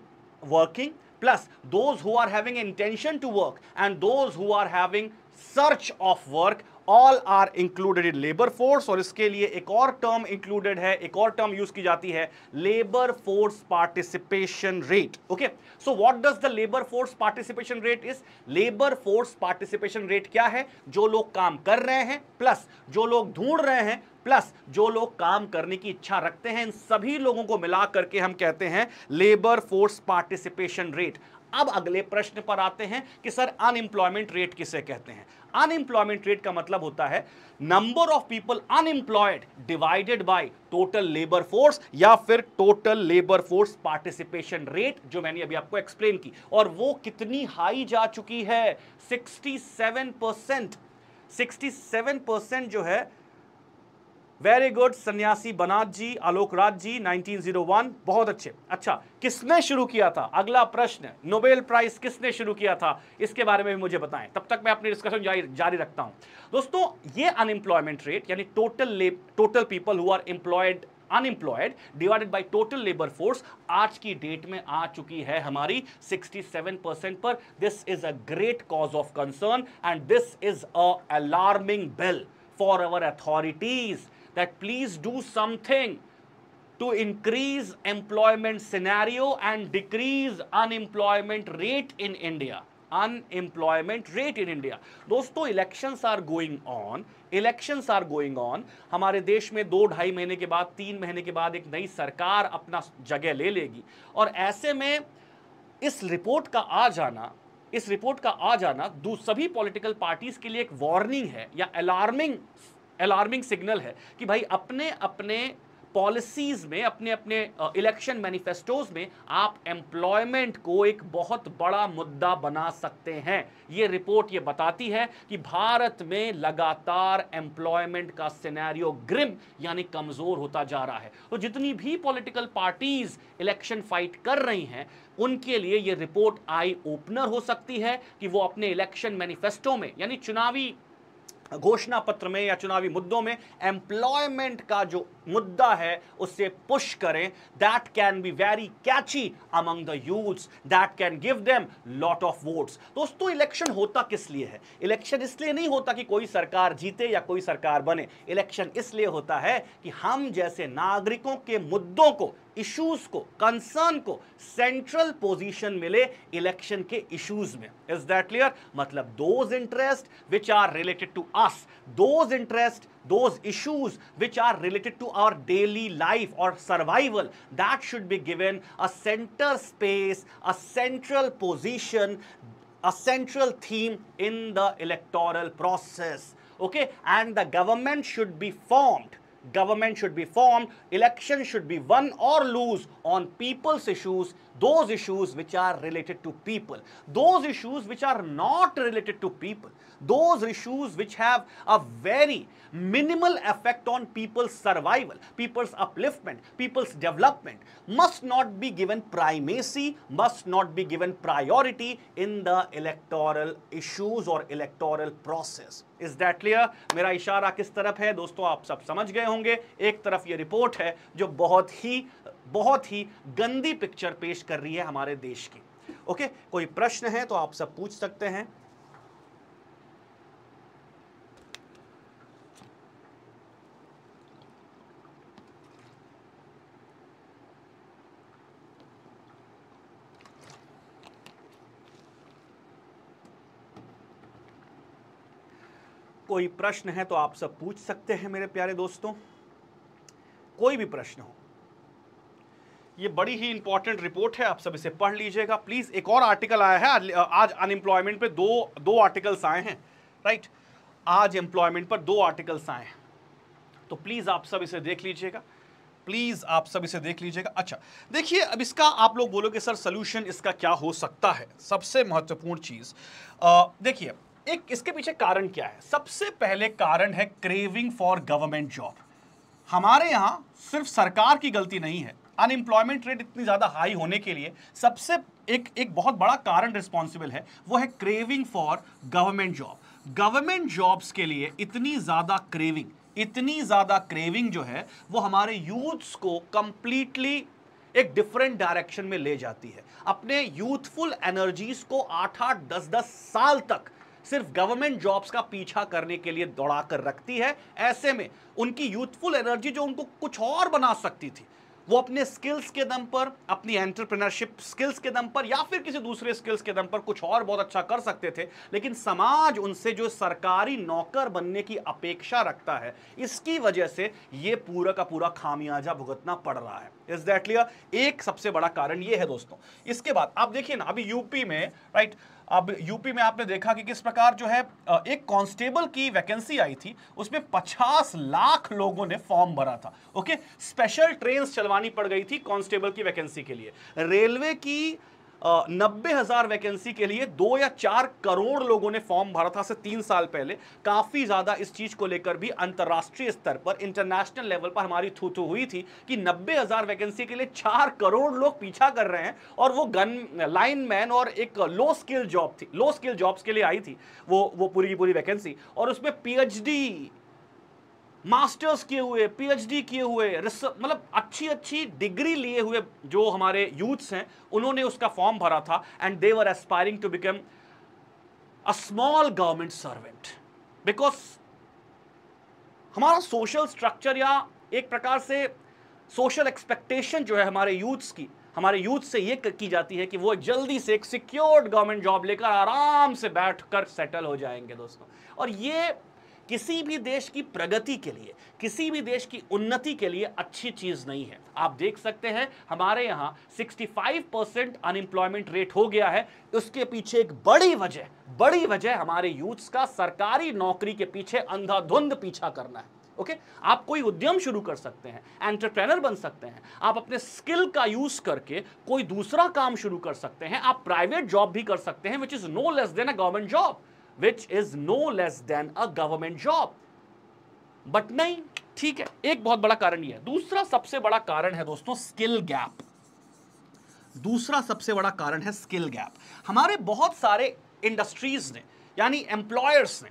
working plus those who are having intention to work and those who are having search of work all are included in labour force और इसके लिए एक और टर्म इंक्लूडेड है एक और term use की जाती है labour force participation rate okay so what does the labour force participation rate is labour force participation rate क्या है जो लोग काम कर रहे हैं प्लस जो लोग ढूंढ रहे हैं प्लस जो लोग काम करने की इच्छा रखते हैं इन सभी लोगों को मिला करके हम कहते हैं लेबर फोर्स पार्टिसिपेशन रेट अब अगले प्रश्न पर आते हैं कि सर अनएम्प्लॉयमेंट रेट किसे कहते हैं अनएम्प्लॉयमेंट रेट का मतलब होता है number of people unemployed divided by total labour force या फिर total labour force participation rate जो मैंने अभी आपको एक्सप्लेन की और वो कितनी हाई जा चुकी है 67 परसेंट सेवन परसेंट जो है वेरी गुड सन्यासी बनाथ जी आलोक राज जी 1901 बहुत अच्छे अच्छा किसने शुरू किया था अगला प्रश्न नोबेल प्राइज किसने शुरू किया था इसके बारे में भी मुझे बताएं तब तक मैं अपनी डिस्कशन जारी, जारी रखता हूं दोस्तों ये अनएम्प्लॉयमेंट रेट यानी total total people who are employed unemployed divided by total labour force आज की डेट में आ चुकी है हमारी 67 परसेंट पर this is a great cause of concern and this is alarming bell for our authorities that please do something to increase employment scenario and decrease unemployment rate in India. Unemployment rate in India दोस्तों elections are going on elections are going on हमारे देश में दो ढाई महीने के बाद तीन महीने के बाद एक नई सरकार अपना जगह ले लेगी और ऐसे में इस रिपोर्ट का आ जाना इस रिपोर्ट का आ जाना सभी पॉलिटिकल पार्टीज के लिए एक वार्निंग है या अलार्मिंग अलार्मिंग सिग्नल है कि भाई अपने अपने पॉलिसीज़ में अपने अपने इलेक्शन मैनिफेस्टोज में आप एम्प्लॉयमेंट को एक बहुत बड़ा मुद्दा बना सकते हैं ये रिपोर्ट ये बताती है कि भारत में लगातार एम्प्लॉयमेंट का सिनेरियो ग्रिम यानी कमज़ोर होता जा रहा है तो जितनी भी पॉलिटिकल पार्टीज़ इलेक्शन फाइट कर रही हैं उनके लिए ये रिपोर्ट आई ओपनर हो सकती है कि वो अपने इलेक्शन मैनिफेस्टो में यानी चुनावी घोषणा पत्र में या चुनावी मुद्दों में एम्प्लॉयमेंट का जो मुद्दा है उससे पुश करें that can be very catchy among the youth that can give them lot of votes दोस्तों इलेक्शन होता किस लिए है इलेक्शन इसलिए नहीं होता कि कोई सरकार जीते या कोई सरकार बने इलेक्शन इसलिए होता है कि हम जैसे नागरिकों के मुद्दों को इश्यूज को कंसर्न को सेंट्रल पोजीशन मिले इलेक्शन के इश्यूज में इज दैट क्लियर मतलब those interest which are related to us those interest those issues which are related to our daily life or survival, that should be given a center space, a central position, a central theme in the electoral process. Okay, and the government should be formed government should be formed, election should be won or lose on people's issues those issues which are related to people, those issues which are not related to people, those issues which have a very minimal effect on people's survival, people's upliftment, people's development, must not be given primacy, must not be given priority in the electoral issues or electoral process. is that clear mera ishara kis taraf hai dosto aap sab samajh gaye honge ek taraf ye report hai jo bahut hi बहुत ही गंदी picture पेश कर रही है हमारे देश की okay कोई प्रश्न है तो आप सब पूछ सकते हैं कोई प्रश्न है तो आप सब पूछ सकते हैं मेरे प्यारे दोस्तों कोई भी प्रश्न हो ये बड़ी ही इंपॉर्टेंट रिपोर्ट है आप सब इसे पढ़ लीजिएगा प्लीज़ एक और आर्टिकल आया है आज अनएम्प्लॉयमेंट पे दो दो आर्टिकल्स आए हैं राइट आज एम्प्लॉयमेंट पर दो आर्टिकल्स आए हैं तो प्लीज़ आप सब इसे देख लीजिएगा प्लीज़ आप सब इसे देख लीजिएगा अच्छा देखिए अब इसका आप लोग बोलोगे सर सोल्यूशन इसका क्या हो सकता है सबसे महत्वपूर्ण चीज़ देखिए एक इसके पीछे कारण क्या है सबसे पहले कारण है क्रेविंग फॉर गवर्नमेंट जॉब हमारे यहाँ सिर्फ सरकार की गलती नहीं है अनएम्प्लॉयमेंट रेट इतनी ज़्यादा हाई होने के लिए सबसे एक एक बहुत बड़ा कारण रिस्पॉन्सिबल है वो है craving for government job government jobs के लिए इतनी ज़्यादा क्रेविंग इतनी ज़्यादा क्रेविंग जो है वो हमारे यूथ्स को कम्प्लीटली एक डिफरेंट डायरेक्शन में ले जाती है अपने यूथफुल एनर्जीज को आठ आठ दस दस साल तक सिर्फ गवर्नमेंट जॉब्स का पीछा करने के लिए दौड़ा कर रखती है ऐसे में उनकी यूथफुल एनर्जी जो उनको कुछ और बना सकती थी वो अपने स्किल्स के दम पर अपनी एंटरप्रेनरशिप स्किल्स के दम पर या फिर किसी दूसरे स्किल्स के दम पर कुछ और बहुत अच्छा कर सकते थे लेकिन समाज उनसे जो सरकारी नौकर बनने की अपेक्षा रखता है इसकी वजह से ये पूरा का पूरा खामियाजा भुगतना पड़ रहा है इज दैट क्लियर एक सबसे बड़ा कारण ये है दोस्तों इसके बाद आप देखिए ना अभी यूपी में राइट right, अब यूपी में आपने देखा कि किस प्रकार जो है एक कांस्टेबल की वैकेंसी आई थी उसमें 50 लाख लोगों ने फॉर्म भरा था ओके स्पेशल ट्रेन चलवानी पड़ गई थी कांस्टेबल की वैकेंसी के लिए रेलवे की नब्बे हज़ार वैकेंसी के लिए दो या चार करोड़ लोगों ने फॉर्म भरा था से तीन साल पहले काफ़ी ज़्यादा इस चीज़ को लेकर भी अंतर्राष्ट्रीय स्तर पर इंटरनेशनल लेवल पर हमारी थू थू हुई थी कि नब्बे हज़ार वैकेंसी के लिए चार करोड़ लोग पीछा कर रहे हैं और वो गन लाइन मैन और एक लो स्किल जॉब थी लो स्किल जॉब्स के लिए आई थी वो वो पूरी की पूरी वैकेंसी और उसमें पी मास्टर्स किए हुए पीएचडी किए हुए मतलब अच्छी अच्छी डिग्री लिए हुए जो हमारे यूथ्स हैं उन्होंने उसका फॉर्म भरा था and they were aspiring to become a small government servant because हमारा सोशल स्ट्रक्चर या एक प्रकार से सोशल एक्सपेक्टेशन जो है हमारे यूथ्स की हमारे यूथ से ये की जाती है कि वो जल्दी से एक सिक्योर्ड गवर्नमेंट जॉब लेकर आराम से बैठकर सेटल हो जाएंगे दोस्तों और ये किसी भी देश की प्रगति के लिए किसी भी देश की उन्नति के लिए अच्छी चीज़ नहीं है आप देख सकते हैं हमारे यहां 65 परसेंट अनएम्प्लॉयमेंट रेट हो गया है उसके पीछे एक बड़ी वजह बड़ी वजह हमारे यूथ्स का सरकारी नौकरी के पीछे अंधाधुंध पीछा करना है ओके okay? आप कोई उद्यम शुरू कर सकते हैं एंटरप्रेनर बन सकते हैं आप अपने स्किल का यूज करके कोई दूसरा काम शुरू कर सकते हैं आप प्राइवेट जॉब भी कर सकते हैं which is no less than a government job which is no less than a government job but नहीं ठीक है एक बहुत बड़ा कारण यह है दूसरा सबसे बड़ा कारण है दोस्तों स्किल गैप दूसरा सबसे बड़ा कारण है स्किल गैप हमारे बहुत सारे इंडस्ट्रीज ने यानी एम्प्लॉयर्स ने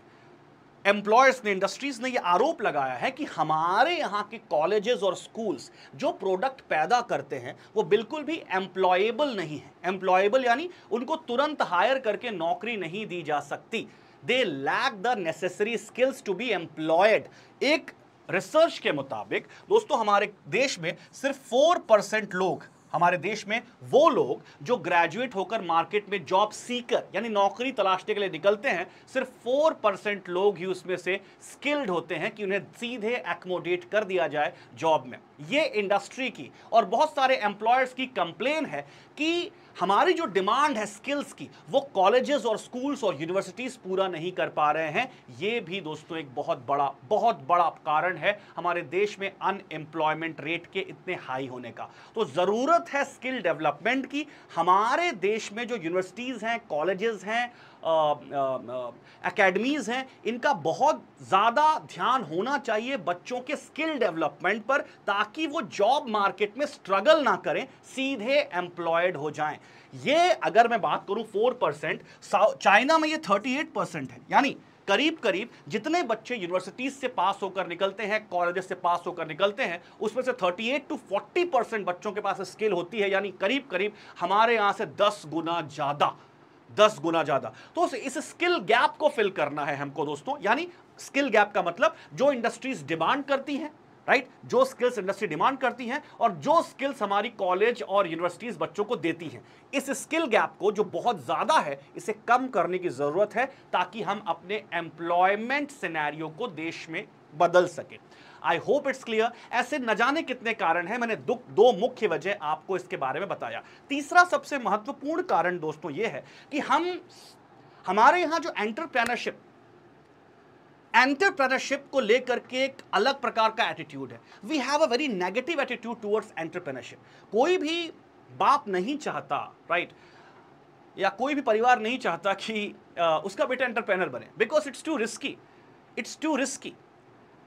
एम्प्लॉयर्स ने इंडस्ट्रीज ने ये आरोप लगाया है कि हमारे यहाँ के कॉलेजेस और स्कूल्स जो प्रोडक्ट पैदा करते हैं वो बिल्कुल भी एम्प्लॉयबल नहीं है एम्प्लॉयबल यानी उनको तुरंत हायर करके नौकरी नहीं दी जा सकती they lack the necessary skills to be employed एक रिसर्च के मुताबिक दोस्तों हमारे देश में सिर्फ फोर परसेंट लोग हमारे देश में वो लोग जो ग्रेजुएट होकर मार्केट में जॉब सीकर यानी नौकरी तलाशने के लिए निकलते हैं सिर्फ फोर परसेंट लोग ही उसमें से स्किल्ड होते हैं कि उन्हें सीधे एकोमोडेट कर दिया जाए जॉब में ये इंडस्ट्री की और बहुत सारे एम्प्लॉयर्स की कंप्लेन है कि हमारी जो डिमांड है स्किल्स की वो कॉलेजेस और स्कूल्स और यूनिवर्सिटीज़ पूरा नहीं कर पा रहे हैं ये भी दोस्तों एक बहुत बड़ा बहुत बड़ा कारण है हमारे देश में अनएम्प्लॉयमेंट रेट के इतने हाई होने का तो ज़रूरत है स्किल डेवलपमेंट की हमारे देश में जो यूनिवर्सिटीज़ हैं कॉलेजेस हैं एकेडमीज़ हैं इनका बहुत ज़्यादा ध्यान होना चाहिए बच्चों के स्किल डेवलपमेंट पर ताकि वो जॉब मार्केट में स्ट्रगल ना करें सीधे एम्प्लॉयड हो जाएं ये अगर मैं बात करूं फोर परसेंट चाइना में ये थर्टी एट परसेंट है यानी करीब करीब जितने बच्चे यूनिवर्सिटीज से पास होकर निकलते हैं कॉलेज से पास होकर निकलते हैं उसमें से 38 टू 40 परसेंट बच्चों के पास स्किल होती है यानी करीब करीब हमारे यहाँ से 10 गुना ज़्यादा दस गुना ज्यादा तो इस स्किल गैप को फिल करना है हमको दोस्तों यानी स्किल गैप का मतलब जो इंडस्ट्रीज डिमांड करती हैं राइट right? जो स्किल्स इंडस्ट्री डिमांड करती हैं और जो स्किल्स हमारी कॉलेज और यूनिवर्सिटीज बच्चों को देती हैं इस स्किल गैप को जो बहुत ज़्यादा है इसे कम करने की ज़रूरत है ताकि हम अपने एम्प्लॉयमेंट सिनेरियो को देश में बदल सके आई होप इट्स क्लियर ऐसे न जाने कितने कारण हैं मैंने दुख दो मुख्य वजह आपको इसके बारे में बताया तीसरा सबसे महत्वपूर्ण कारण दोस्तों ये है कि हम हमारे यहां जो एंटरप्रेनरशिप एंटरप्रेनरशिप को लेकर के एक अलग प्रकार का एटीट्यूड है we have a very negative attitude towards entrepreneurship कोई भी बाप नहीं चाहता राइट right? या कोई भी परिवार नहीं चाहता कि आ, उसका बेटा एंटरप्रेनर बने because it's too risky it's too risky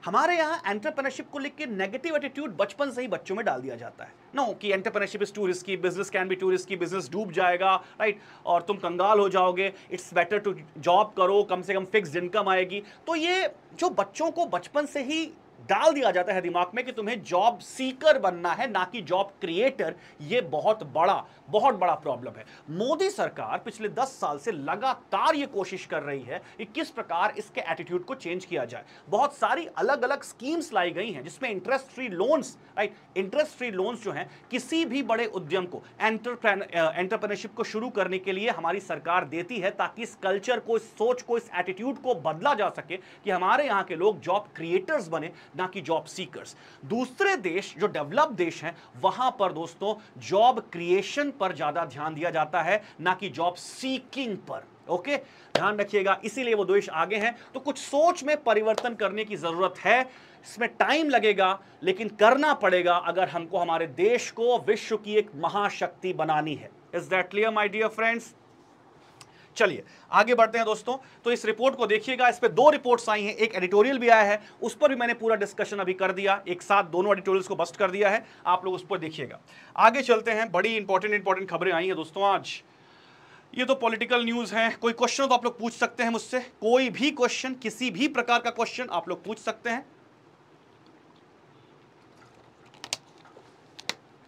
हमारे यहाँ एंटरप्रेनरशिप को लेकर नेगेटिव एटीट्यूड बचपन से ही बच्चों में डाल दिया जाता है नो कि entrepreneurship is too risky business can be too risky business डूब जाएगा राइट right? और तुम कंगाल हो जाओगे इट्स बेटर टू जॉब करो कम से कम फिक्स इनकम आएगी तो ये जो बच्चों को बचपन से ही डाल दिया जाता है दिमाग में कि तुम्हें जॉब सीकर बनना है ना कि जॉब क्रिएटर ये बहुत बड़ा बहुत बड़ा प्रॉब्लम है मोदी सरकार पिछले 10 साल से लगातार ये कोशिश कर रही है कि किस प्रकार इसके एटीट्यूड को चेंज किया जाए बहुत सारी अलग अलग स्कीम्स लाई गई हैं जिसमें interest free loans right interest free loans जो हैं किसी भी बड़े उद्यम को एंटरप्रेनरशिप को शुरू करने के लिए हमारी सरकार देती है ताकि इस कल्चर को इस सोच को इस एटीट्यूड को बदला जा सके कि हमारे यहाँ के लोग जॉब क्रिएटर्स बने ना कि जॉब सीकर्स दूसरे देश जो डेवलप देश हैं वहां पर दोस्तों जॉब क्रिएशन पर ज्यादा ध्यान दिया जाता है ना कि जॉब सीकिंग पर ओके ध्यान रखिएगा इसीलिए वो देश आगे हैं तो कुछ सोच में परिवर्तन करने की जरूरत है इसमें टाइम लगेगा लेकिन करना पड़ेगा अगर हमको हमारे देश को विश्व की एक महाशक्ति बनानी है is that clear my dear friends चलिए आगे बढ़ते हैं दोस्तों तो इस रिपोर्ट को देखिएगा इस पर दो रिपोर्ट्स आई हैं एक एडिटोरियल भी आया है उस पर भी मैंने पूरा डिस्कशन अभी कर दिया एक साथ दोनों एडिटोरियल्स को बस्ट कर दिया है आप लोग उस पर देखिएगा आगे चलते हैं बड़ी इंपॉर्टेंट इंपॉर्टेंट खबरें आई हैं दोस्तों आज ये तो पॉलिटिकल न्यूज़ है कोई क्वेश्चन तो आप लोग पूछ सकते हैं मुझसे कोई भी क्वेश्चन किसी भी प्रकार का क्वेश्चन आप लोग पूछ सकते हैं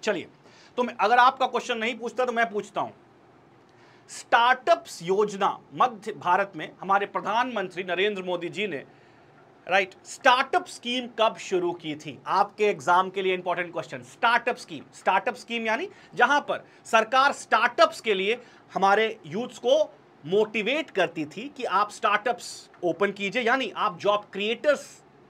चलिए तो मैं अगर आपका क्वेश्चन नहीं पूछता तो मैं पूछता हूं स्टार्टअप्स योजना मध्य भारत में हमारे प्रधानमंत्री नरेंद्र मोदी जी ने राइट स्टार्टअप स्कीम कब शुरू की थी आपके एग्जाम के लिए important question startup scheme startup scheme यानी जहां पर सरकार स्टार्टअप्स के लिए हमारे यूथ्स को मोटिवेट करती थी कि आप स्टार्टअप्स ओपन कीजिए यानी आप जॉब क्रिएटर्स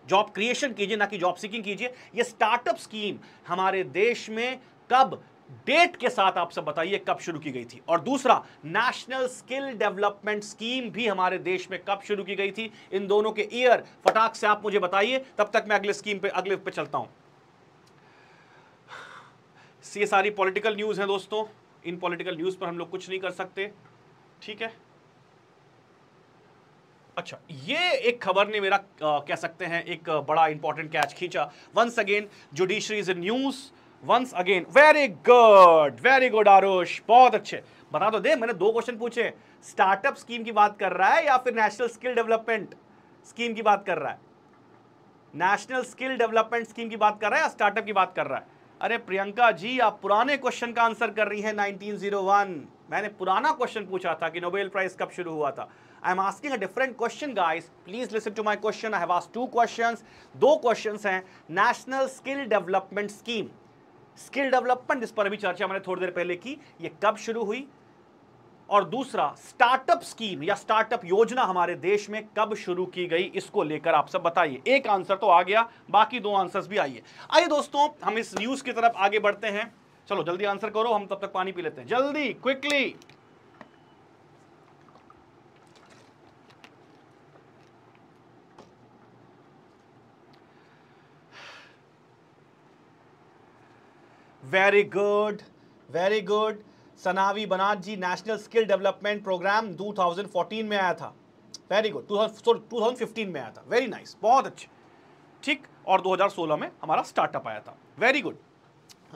जॉब क्रिएशन कीजिए ना कि जॉब सीकिंग कीजिए ये स्टार्टअप स्कीम हमारे देश में कब डेट के साथ आप सब बताइए कब शुरू की गई थी और दूसरा नेशनल स्किल डेवलपमेंट स्कीम भी हमारे देश में कब शुरू की गई थी इन दोनों के ईयर फटाक से आप मुझे बताइए तब तक मैं अगले स्कीम पे अगले पे चलता हूं ये सारी पॉलिटिकल न्यूज है दोस्तों इन पॉलिटिकल न्यूज पर हम लोग कुछ नहीं कर सकते ठीक है अच्छा ये एक खबर ने मेरा आ, कह सकते हैं एक बड़ा इंपॉर्टेंट कैच खींचा once again judiciary is news once again very good very good Arush बहुत अच्छे बता दो तो दे मैंने दो क्वेश्चन पूछे स्टार्टअप स्कीम की बात कर रहा है या फिर नेशनल स्किल डेवलपमेंट स्कीम की बात कर रहा है नेशनल स्किल डेवलपमेंट स्कीम की बात कर रहा है या स्टार्टअप की बात कर रहा है अरे प्रियंका जी आप पुराने क्वेश्चन का आंसर कर रही हैं 1901 मैंने पुराना क्वेश्चन पूछा था कि नोबेल प्राइज कब शुरू हुआ था I am asking a different question guys please listen to my question I have asked two questions दो क्वेश्चंस हैं national skill development scheme skill development जिस पर अभी चर्चा मैंने थोड़ी देर पहले की ये कब शुरू हुई और दूसरा स्टार्टअप स्कीम या स्टार्टअप योजना हमारे देश में कब शुरू की गई इसको लेकर आप सब बताइए एक आंसर तो आ गया बाकी दो आंसर्स भी आइए आइए दोस्तों हम इस न्यूज की तरफ आगे बढ़ते हैं चलो जल्दी आंसर करो हम तब तक पानी पी लेते हैं जल्दी quickly very good very good Sanavi Banath ji national skill development programme 2014 में आया था वेरी गुड सॉरी थाउजेंड में आया था वेरी नाइस nice, बहुत अच्छे ठीक और 2016 में हमारा स्टार्टअप आया था वेरी गुड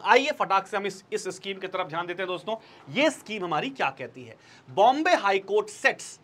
आइए फटाक से हम इस इस स्कीम की तरफ ध्यान देते हैं दोस्तों ये स्कीम हमारी क्या कहती है Bombay high court sets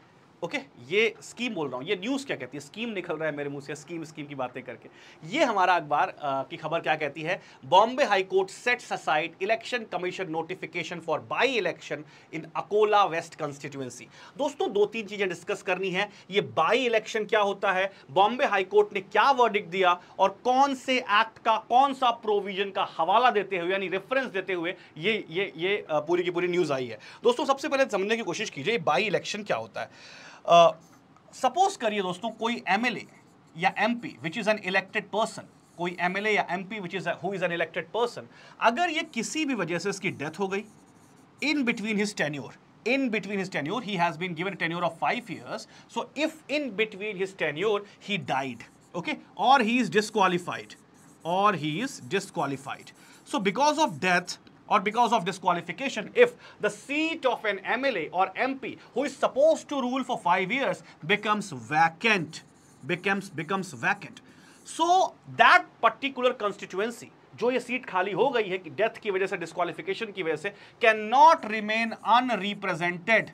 okay okay, ये स्कीम बोल रहा हूँ ये न्यूज़ क्या कहती है स्कीम निकल रहा है मेरे मुंह से स्कीम स्कीम की बातें करके ये हमारा अखबार की खबर क्या कहती है Bombay high court set aside election commission notification for by election in Akola west constituency दोस्तों दो तीन चीज़ें डिस्कस करनी है ये बाई इलेक्शन क्या होता है बॉम्बे हाईकोर्ट ने क्या वर्डिक दिया और कौन से एक्ट का कौन सा प्रोविजन का हवाला देते हुए यानी रेफरेंस देते हुए ये ये ये पूरी की पूरी न्यूज़ आई है दोस्तों सबसे पहले समझने की कोशिश कीजिए बाई इलेक्शन क्या होता है सपोज करिए दोस्तों कोई एमएलए या MP which is an elected person कोई एमएलए या MP which is who is an elected person अगर ये किसी भी वजह से इसकी डेथ हो गई in between his tenure in between his tenure he has been given a tenure of 5 years so if in between his tenure he died okay or he is disqualified or he is disqualified so because of death or because of disqualification if the seat of an MLA or MP who is supposed to rule for 5 years becomes vacant becomes becomes vacant so that particular constituency जो ये seat खाली हो गई है कि death की वजह से डिस्कालिफिकेशन की वजह से can not remain unrepresented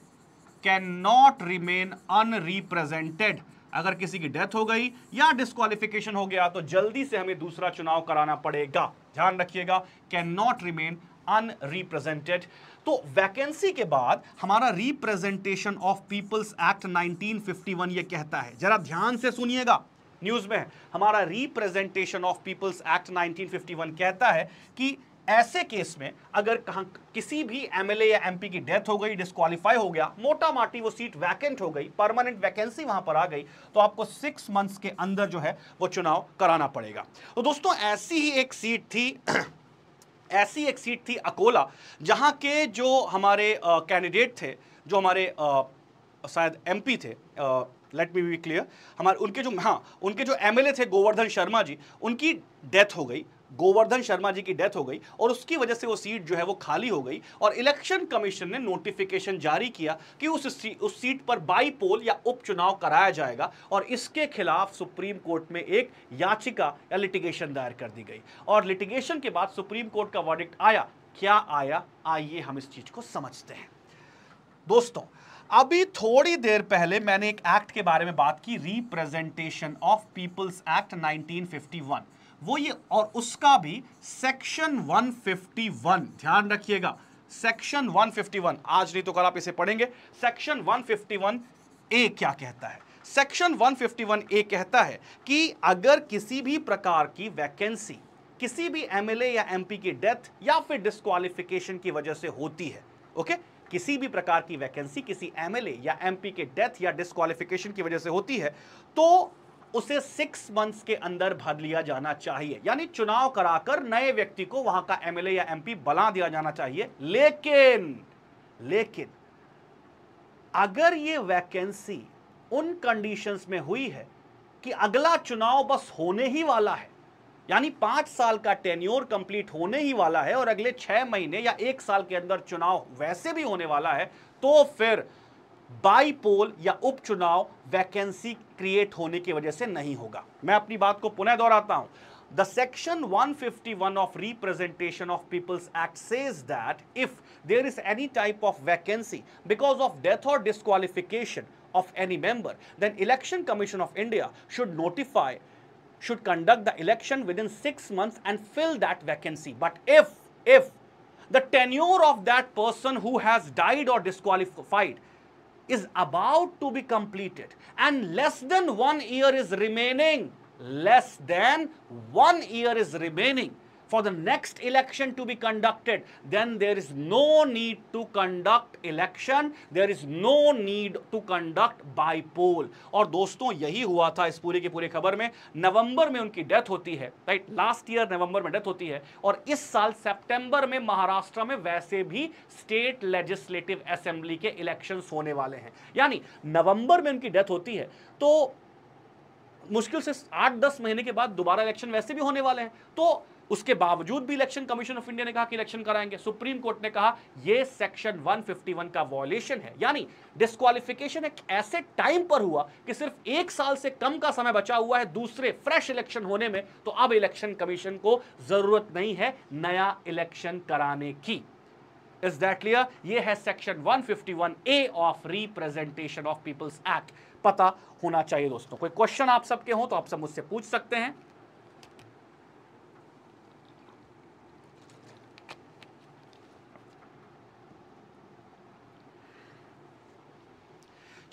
can not remain unrepresented अगर किसी की डेथ हो गई या डिस्कालिफिकेशन हो गया तो जल्दी से हमें दूसरा चुनाव कराना पड़ेगा ध्यान रखिएगा कैन नॉट रिमेन अनरिप्रेजेंटेड तो वैकेंसी के बाद हमारा रिप्रेजेंटेशन ऑफ पीपल्स एक्ट 1951 ये कहता है जरा ध्यान से सुनिएगा न्यूज में हमारा रिप्रेजेंटेशन ऑफ पीपल्स एक्ट 1951 कहता है कि ऐसे केस में अगर कहा किसी भी एमएलए या एमपी की डेथ हो गई डिस्कालीफाई हो गया मोटा माटी वो सीट वैकेंट हो गई परमानेंट वैकेंसी वहां पर आ गई तो आपको सिक्स मंथ्स के अंदर जो है वो चुनाव कराना पड़ेगा तो दोस्तों ऐसी ही एक सीट थी ऐसी एक सीट थी अकोला जहाँ के जो हमारे कैंडिडेट थे जो हमारे शायद एमपी थे लेट मी बी क्लियर हमारे उनके जो हाँ उनके जो एमएलए थे गोवर्धन शर्मा जी उनकी डेथ हो गई गोवर्धन शर्मा जी की डेथ हो गई और उसकी वजह से वो सीट जो है वो खाली हो गई और इलेक्शन कमीशन ने नोटिफिकेशन जारी किया कि उस सी, उस सीट पर बाई पोल या उपचुनाव कराया जाएगा और इसके खिलाफ सुप्रीम कोर्ट में एक याचिका या लिटिगेशन दायर कर दी गई और लिटिगेशन के बाद सुप्रीम कोर्ट का वर्डिक्ट आया क्या आया आइए हम इस चीज को समझते हैं दोस्तों अभी थोड़ी देर पहले मैंने एक एक्ट के बारे में बात की रिप्रेजेंटेशन ऑफ पीपल्स एक्ट 1951 वो ये और उसका भी सेक्शन 151 ध्यान रखिएगा सेक्शन 151 आज नहीं तो कल आप इसे पढ़ेंगे सेक्शन 151 ए क्या कहता है सेक्शन 151 ए कहता है कि अगर किसी भी प्रकार की वैकेंसी किसी भी एमएलए या एमपी की डेथ या फिर डिस्कालिफिकेशन की वजह से होती है ओके किसी भी प्रकार की वैकेंसी किसी एमएलए या एमपी के डेथ या डिस्कालिफिकेशन की वजह से होती है तो उसे सिक्स मंथ्स के अंदर भर लिया जाना चाहिए यानी चुनाव कराकर नए व्यक्ति को वहां का एमएलए या एमपी बना दिया जाना चाहिए लेकिन लेकिन अगर ये वैकेंसी उन कंडीशंस में हुई है कि अगला चुनाव बस होने ही वाला है यानी पांच साल का टेन्योर कंप्लीट होने ही वाला है और अगले छह महीने या एक साल के अंदर चुनाव वैसे भी होने वाला है तो फिर बाईपोल या उपचुनाव वैकेंसी क्रिएट होने की वजह से नहीं होगा मैं अपनी बात को पुनः दोहराता हूं the section 151 fifty one of representation of people's act says that if there is any type of vacancy because of death और disqualification of any member then election commission of India should notify should conduct the election within six month and fill that vacancy but if if the tenure of that person who has died और disqualified is about to be completed and less than one year is remaining. Less than one year is remaining. for the next election to be conducted, then there is no need to conduct election, there is no need to conduct by poll. aur दोस्तों yahi hua tha is pure ki pure khabar mein november mein unki death hoti hai right last year november mein death hoti hai aur is saal september mein maharashtra mein वैसे भी state legislative assembly के election होने वाले हैं यानी नवंबर में उनकी death होती है तो मुश्किल से आठ दस महीने के बाद दोबारा इलेक्शन वैसे भी होने वाले हैं तो उसके बावजूद भी इलेक्शन कमीशन ऑफ इंडिया ने कहा कि इलेक्शन कराएंगे सुप्रीम कोर्ट ने कहा यह सेक्शन 151 का वॉयलेशन है यानी डिस्कालिफिकेशन एक ऐसे टाइम पर हुआ कि सिर्फ एक साल से कम का समय बचा हुआ है दूसरे फ्रेश इलेक्शन होने में तो अब इलेक्शन कमीशन को जरूरत नहीं है नया इलेक्शन कराने की इज दैट क्लियर यह है section one A of representation of people's act पता होना चाहिए दोस्तों कोई क्वेश्चन आप सबके हो तो आप सब मुझसे पूछ सकते हैं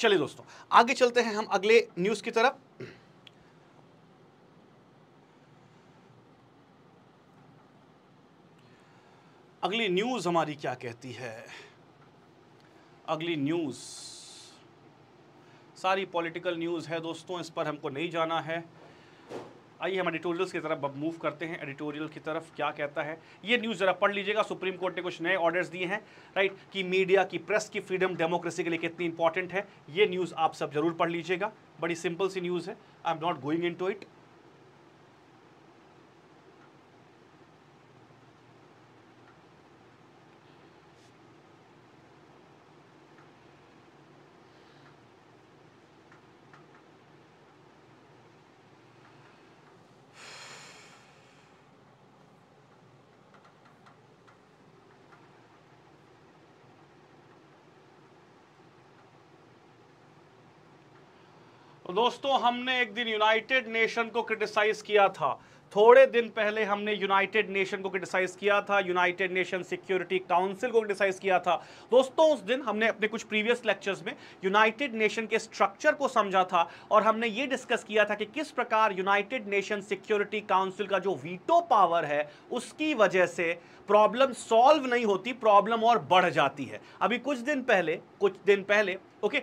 चलिए दोस्तों आगे चलते हैं हम अगले न्यूज़ की तरफ अगली न्यूज़ हमारी क्या कहती है अगली न्यूज़ सारी पॉलिटिकल न्यूज़ है दोस्तों इस पर हमको नहीं जाना है आइए हम एडिटोरियल्स की तरफ मूव करते हैं एडिटोरियल की तरफ क्या कहता है ये न्यूज़ ज़रा पढ़ लीजिएगा सुप्रीम कोर्ट ने कुछ नए ऑर्डर्स दिए हैं राइट कि मीडिया की प्रेस की फ्रीडम डेमोक्रेसी के लिए कितनी इंपॉर्टेंट है ये न्यूज़ आप सब जरूर पढ़ लीजिएगा बड़ी सिंपल सी न्यूज़ है I am not going in it दोस्तों हमने एक दिन यूनाइटेड नेशन को क्रिटिसाइज़ किया था थोड़े दिन पहले हमने यूनाइटेड नेशन को क्रिटिसाइज़ किया था यूनाइटेड नेशन सिक्योरिटी काउंसिल को क्रिटिसाइज़ किया था दोस्तों उस दिन हमने अपने कुछ प्रीवियस लेक्चर्स में यूनाइटेड नेशन के स्ट्रक्चर को समझा था और हमने ये डिस्कस किया था कि किस प्रकार यूनाइटेड नेशन सिक्योरिटी काउंसिल का जो वीटो पावर है उसकी वजह से प्रॉब्लम सॉल्व नहीं होती प्रॉब्लम और बढ़ जाती है अभी कुछ दिन पहले कुछ दिन पहले ओके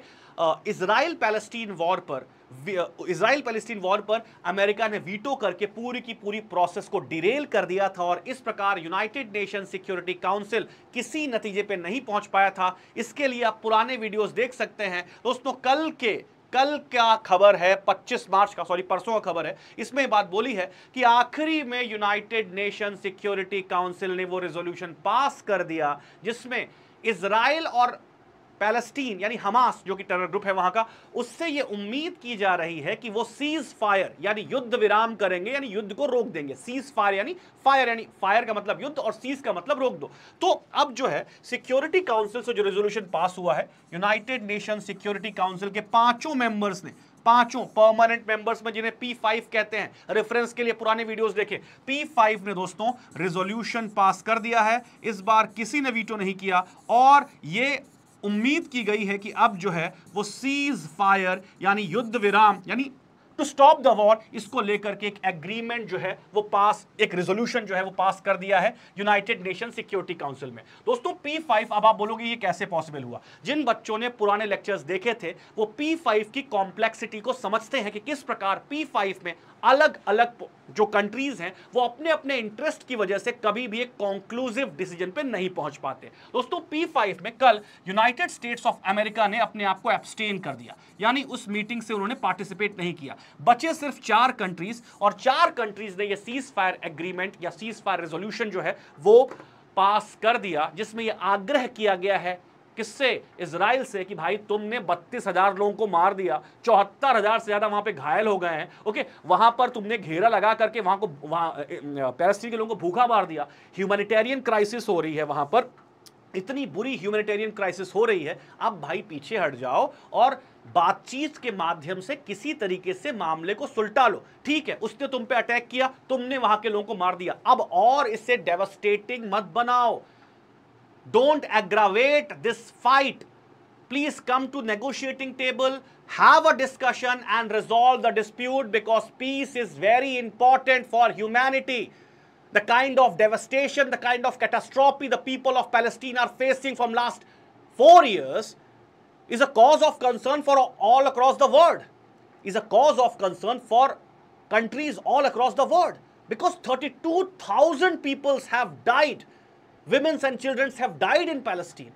इसराइल पैलेस्टीन वॉर पर इसराइल पैलेस्टीन वॉर पर अमेरिका ने वीटो करके पूरी की पूरी प्रोसेस को डिरेल कर दिया था और इस प्रकार यूनाइटेड नेशन सिक्योरिटी काउंसिल किसी नतीजे पे नहीं पहुंच पाया था इसके लिए आप पुराने वीडियोस देख सकते हैं दोस्तों कल के कल क्या खबर है 25 मार्च का सॉरी परसों का खबर है इसमें बात बोली है कि आखिरी में यूनाइटेड नेशन सिक्योरिटी काउंसिल ने वो रेजोल्यूशन पास कर दिया जिसमें इसराइल और पैलेस्टीन यानी हमास जो कि टेरर ग्रुप है वहां का उससे ये उम्मीद की जा रही है कि वो सीज फायर यानी युद्ध विराम करेंगे यानी युद्ध को रोक देंगे सीज फायर यानी फायर यानी फायर का मतलब युद्ध और सीज का मतलब रोक दो तो अब जो है सिक्योरिटी काउंसिल से जो रेजोल्यूशन पास हुआ है यूनाइटेड नेशन सिक्योरिटी काउंसिल के पांचों मेंबर्स ने पांचों परमानेंट मेंबर्स में जिन्हें P5 कहते हैं रेफरेंस के लिए पुराने वीडियोस देखें P5 ने दोस्तों रेजोल्यूशन पास कर दिया है इस बार किसी ने वीटो नहीं किया और ये उम्मीद की गई है कि अब जो है वो सीज फायर यानी युद्ध विराम यानी टू स्टॉप द वॉर इसको लेकर के एक एग्रीमेंट जो है वो पास एक रेजोल्यूशन जो है वो पास कर दिया है यूनाइटेड नेशन सिक्योरिटी काउंसिल में दोस्तों P5 अब आप बोलोगे ये कैसे पॉसिबल हुआ जिन बच्चों ने पुराने लेक्चर्स देखे थे वो P5 की कॉम्प्लेक्सिटी को समझते हैं कि किस प्रकार P5 में अलग अलग जो कंट्रीज हैं वो अपने अपने इंटरेस्ट की वजह से कभी भी एक कॉन्क्लूसिव डिसीजन पे नहीं पहुंच पाते दोस्तों पी फाइव में कल यूनाइटेड स्टेट्स ऑफ अमेरिका ने अपने आप को एब्सटेन कर दिया यानी उस मीटिंग से उन्होंने पार्टिसिपेट नहीं किया बचे सिर्फ चार कंट्रीज और चार कंट्रीज ने यह सीज फायर एग्रीमेंट या सीज फायर रेजोल्यूशन जो है वो पास कर दिया जिसमें यह आग्रह किया गया है किससे इसराइल से कि भाई तुमने बत्तीस हजार लोगों को मार दिया चौहत्तर हजार से ज्यादा वहां पे घायल हो गए हैं ओके वहां पर तुमने घेरा लगा करके वहां को वहां पैलेस्टीन के लोगों को भूखा मार दिया ह्यूमैनिटेरियन क्राइसिस हो रही है वहां पर इतनी बुरी ह्यूमैनिटेरियन क्राइसिस हो रही है अब भाई पीछे हट जाओ और बातचीत के माध्यम से किसी तरीके से मामले को सुलटा लो ठीक है उसने तुम पे अटैक किया तुमने वहां के लोगों को मार दिया अब और इसे डेवस्टेटिंग मत बनाओ Don't aggravate this fight. Please come to negotiating table, have a discussion and resolve the dispute because peace is very important for humanity. The kind of devastation, the kind of catastrophe the people of Palestine are facing from last four years is a cause of concern for all across the world, is a cause of concern for countries all across the world because 32,000 peoples have died women and children have died in Palestine.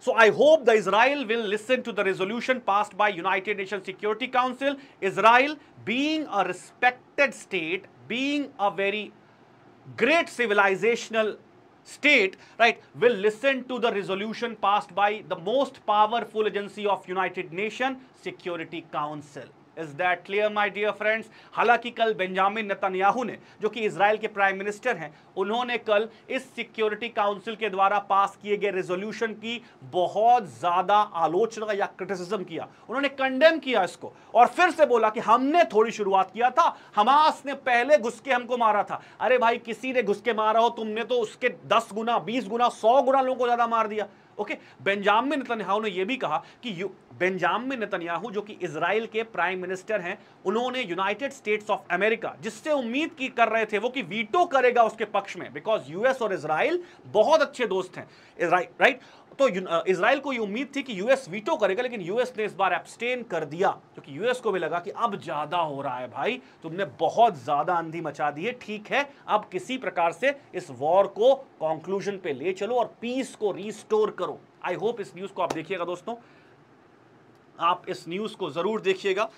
So I hope the Israel will listen to the resolution passed by United Nations Security Council. Israel being a respected state, being a very great civilizational state, right, will listen to the resolution passed by the most powerful agency of United Nations Security Council. Is that clear my dear friends हालांकि कल Benjamin Netanyahu ने जो कि Israel के prime minister हैं उन्होंने कल इस सिक्योरिटी काउंसिल के द्वारा पास किए गए रेजोल्यूशन की बहुत ज़्यादा आलोचना या क्रिटिसिज्म किया उन्होंने कंडेम किया इसको और फिर से बोला कि हमने थोड़ी शुरुआत किया था हमास ने पहले घुस के हमको मारा था अरे भाई किसी ने घुस के मारा हो तुमने तो उसके दस गुना बीस गुना सौ गुना लोगों को ज़्यादा मार दिया ओके बेंजामिन नेतन्याहू ने यह भी कहा कि बेंजामिन नेतन्याहू जो कि इसराइल के प्राइम मिनिस्टर हैं उन्होंने यूनाइटेड स्टेट्स ऑफ अमेरिका जिससे उम्मीद की कर रहे थे वो कि वीटो करेगा उसके पक्ष में बिकॉज यूएस और इसराइल बहुत अच्छे दोस्त हैं राइट right? तो इसराइल को ये उम्मीद थी कि यूएस वीटो करेगा लेकिन यूएस ने इस बार एब्सटेन कर दिया क्योंकि यूएस को भी लगा कि अब ज्यादा हो रहा है भाई तुमने बहुत ज्यादा आंधी मचा दी है ठीक है अब किसी प्रकार से इस वॉर को कॉन्क्लूजन पे ले चलो और पीस को रिस्टोर करो आई होप इस न्यूज को आप देखिएगा दोस्तों आप इस न्यूज को जरूर देखिएगा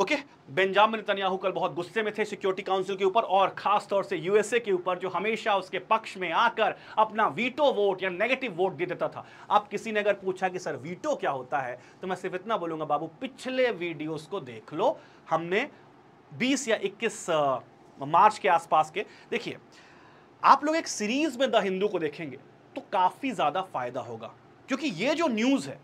ओके बेंजामिन तनियाहू कल बहुत गुस्से में थे सिक्योरिटी काउंसिल के ऊपर और खास तौर से यूएसए के ऊपर जो हमेशा उसके पक्ष में आकर अपना वीटो वोट या नेगेटिव वोट दे देता था अब किसी ने अगर पूछा कि सर वीटो क्या होता है तो मैं सिर्फ इतना बोलूंगा बाबू पिछले वीडियोस को देख लो हमने 20 या 21 मार्च के आसपास के देखिए आप लोग एक सीरीज में द हिंदू को देखेंगे तो काफ़ी ज़्यादा फायदा होगा क्योंकि ये जो न्यूज़ है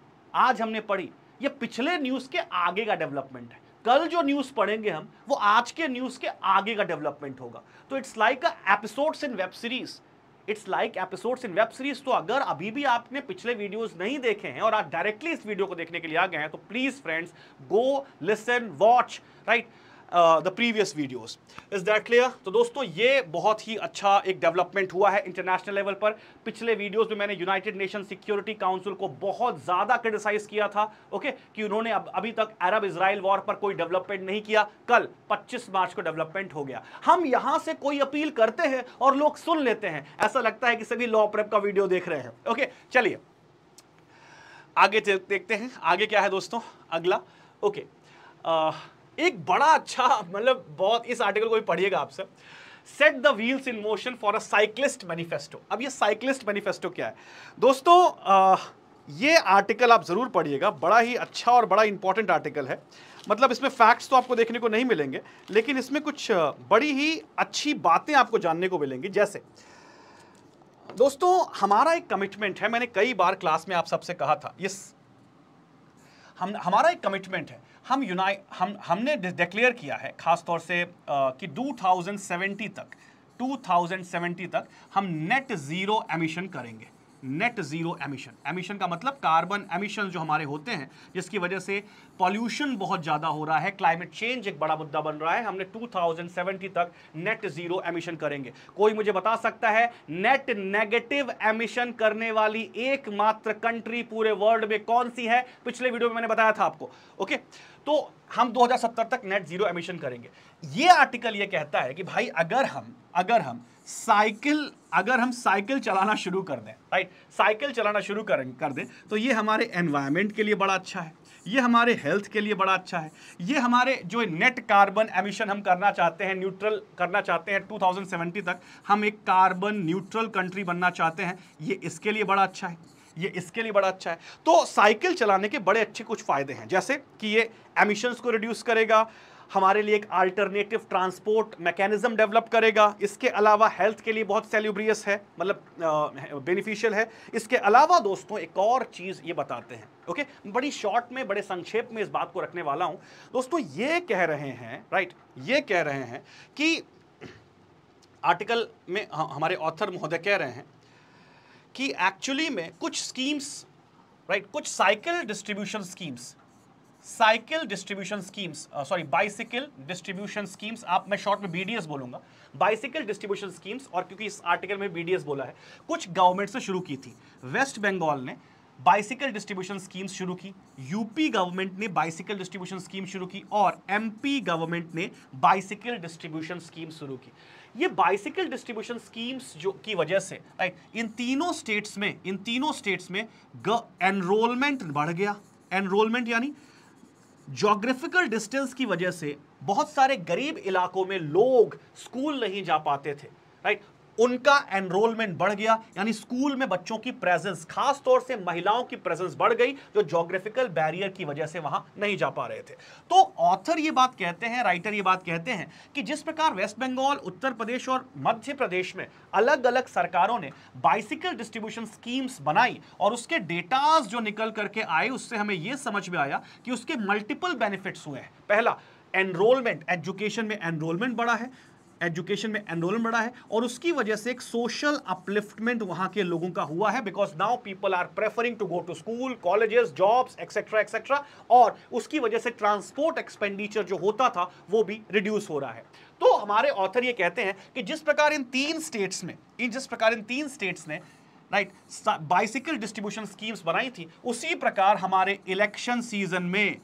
आज हमने पढ़ी ये पिछले न्यूज़ के आगे का डेवलपमेंट है कल जो न्यूज पढ़ेंगे हम वो आज के न्यूज के आगे का डेवलपमेंट होगा तो it's like episode episodes in web series it's like episodes in web series तो अगर अभी भी आपने पिछले वीडियोस नहीं देखे हैं और आप डायरेक्टली इस वीडियो को देखने के लिए आ गए हैं तो please friends go listen watch right the previous videos is that clear तो दोस्तों ये बहुत ही अच्छा एक डेवलपमेंट हुआ है इंटरनेशनल लेवल पर पिछले वीडियोस में मैंने यूनाइटेड नेशन सिक्योरिटी काउंसिल को बहुत ज़्यादा क्रिटिसाइज किया था ओके कि उन्होंने अब अभी तक अरब इसराइल वॉर पर कोई डेवलपमेंट नहीं किया कल 25 मार्च को डेवलपमेंट हो गया हम यहां से कोई अपील करते हैं और लोग सुन लेते हैं ऐसा लगता है कि सभी लॉ प्रेप का वीडियो देख रहे हैं ओके चलिए आगे देखते हैं आगे क्या है दोस्तों अगला ओके आ, एक बड़ा अच्छा मतलब बहुत इस आर्टिकल को भी पढ़िएगा आप सब set the wheels in motion for a cyclist manifesto अब ये साइक्लिस्ट मैनिफेस्टो क्या है दोस्तों आ, ये आर्टिकल आप ज़रूर पढ़िएगा बड़ा ही अच्छा और बड़ा इंपॉर्टेंट आर्टिकल है मतलब इसमें फैक्ट्स तो आपको देखने को नहीं मिलेंगे लेकिन इसमें कुछ बड़ी ही अच्छी बातें आपको जानने को मिलेंगी जैसे दोस्तों हमारा एक कमिटमेंट है मैंने कई बार क्लास में आप सबसे कहा था ये हम हमारा एक कमिटमेंट है हम यूनाइ हम हमने डिक्लेयर किया है खास तौर से आ, कि 2070 तक 2070 तक हम नेट ज़ीरो एमिशन करेंगे नेट ज़ीरो एमिशन एमिशन का मतलब कार्बन एमिशन जो हमारे होते हैं जिसकी वजह से पॉल्यूशन बहुत ज़्यादा हो रहा है क्लाइमेट चेंज एक बड़ा मुद्दा बन रहा है हमने 2070 तक नेट ज़ीरो एमिशन करेंगे कोई मुझे बता सकता है नेट नेगेटिव एमिशन करने वाली एकमात्र कंट्री पूरे वर्ल्ड में कौन सी है पिछले वीडियो में मैंने बताया था आपको ओके तो हम 2070 तक नेट ज़ीरो एमिशन करेंगे ये आर्टिकल ये कहता है कि भाई अगर हम अगर हम साइकिल अगर हम साइकिल चलाना शुरू कर दें राइट साइकिल चलाना शुरू कर कर दें तो ये हमारे एनवायरनमेंट के लिए बड़ा अच्छा है ये हमारे हेल्थ के लिए बड़ा अच्छा है ये हमारे जो नेट कार्बन एमिशन हम करना चाहते हैं न्यूट्रल करना चाहते हैं 2070 तक हम एक कार्बन न्यूट्रल कंट्री बनना चाहते हैं ये इसके लिए बड़ा अच्छा है ये इसके लिए बड़ा अच्छा है तो साइकिल चलाने के बड़े अच्छे कुछ फ़ायदे हैं जैसे कि ये एमिशंस को रिड्यूस करेगा हमारे लिए एक अल्टरनेटिव ट्रांसपोर्ट मैकेनिज्म डेवलप करेगा इसके अलावा हेल्थ के लिए बहुत सेल्यूब्रियस है मतलब बेनिफिशियल है इसके अलावा दोस्तों एक और चीज़ ये बताते हैं ओके बड़ी शॉर्ट में बड़े संक्षेप में इस बात को रखने वाला हूँ दोस्तों ये कह रहे हैं राइट ये कह रहे हैं कि आर्टिकल में हमारे ऑथर महोदय कह रहे हैं कि एक्चुअली में कुछ स्कीम्स राइट right, कुछ cycle distribution schemes cycle distribution schemes sorry bicycle distribution schemes आप मैं शॉर्ट में बीडीएस बोलूंगा बाइसिकल डिस्ट्रीब्यूशन स्कीम्स और क्योंकि इस आर्टिकल में बीडीएस बोला है कुछ गवर्नमेंट से शुरू की थी वेस्ट बंगाल ने बाइसिकल डिस्ट्रीब्यूशन स्कीम्स शुरू की यूपी गवर्नमेंट ने बाइसिकल डिस्ट्रीब्यूशन स्कीम शुरू की और एमपी गवर्नमेंट ने बाइसिकल डिस्ट्रीब्यूशन स्कीम शुरू की ये बाइसिकल डिस्ट्रीब्यूशन स्कीम्स जो की वजह से राइट इन तीनों स्टेट्स में इन तीनों स्टेट्स में एनरोलमेंट बढ़ गया एनरोलमेंट यानी जोग्राफिकल डिस्टेंस की वजह से बहुत सारे गरीब इलाकों में लोग स्कूल नहीं जा पाते थे राइट उनका एनरोलमेंट बढ़ गया यानी स्कूल में बच्चों की प्रेजेंस खास तौर से महिलाओं की प्रेजेंस बढ़ गई जो ज्योग्राफिकल बैरियर की वजह से वहां नहीं जा पा रहे थे तो ऑथर ये बात कहते हैं राइटर ये बात कहते हैं कि जिस प्रकार वेस्ट बंगाल उत्तर प्रदेश और मध्य प्रदेश में अलग अलग सरकारों ने बाइसिकल डिस्ट्रीब्यूशन स्कीम्स बनाई और उसके डेटाज जो निकल करके आए उससे हमें यह समझ में आया कि उसके मल्टीपल बेनिफिट्स हुए हैं पहला एनरोलमेंट एजुकेशन में एनरोलमेंट बढ़ा है एजुकेशन में एनरोलमेंट बढ़ा है और उसकी वजह से एक सोशल अपलिफ्टमेंट वहाँ के लोगों का हुआ है because now people are preferring to go to school colleges jobs etcetera etcetera और उसकी वजह से ट्रांसपोर्ट एक्सपेंडिचर जो होता था वो भी रिड्यूस हो रहा है तो हमारे ऑथर ये कहते हैं कि जिस प्रकार इन तीन स्टेट्स में इन जिस प्रकार इन तीन स्टेट्स ने राइट बाइसिकल डिस्ट्रीब्यूशन स्कीम्स बनाई थी उसी प्रकार हमारे इलेक्शन सीजन में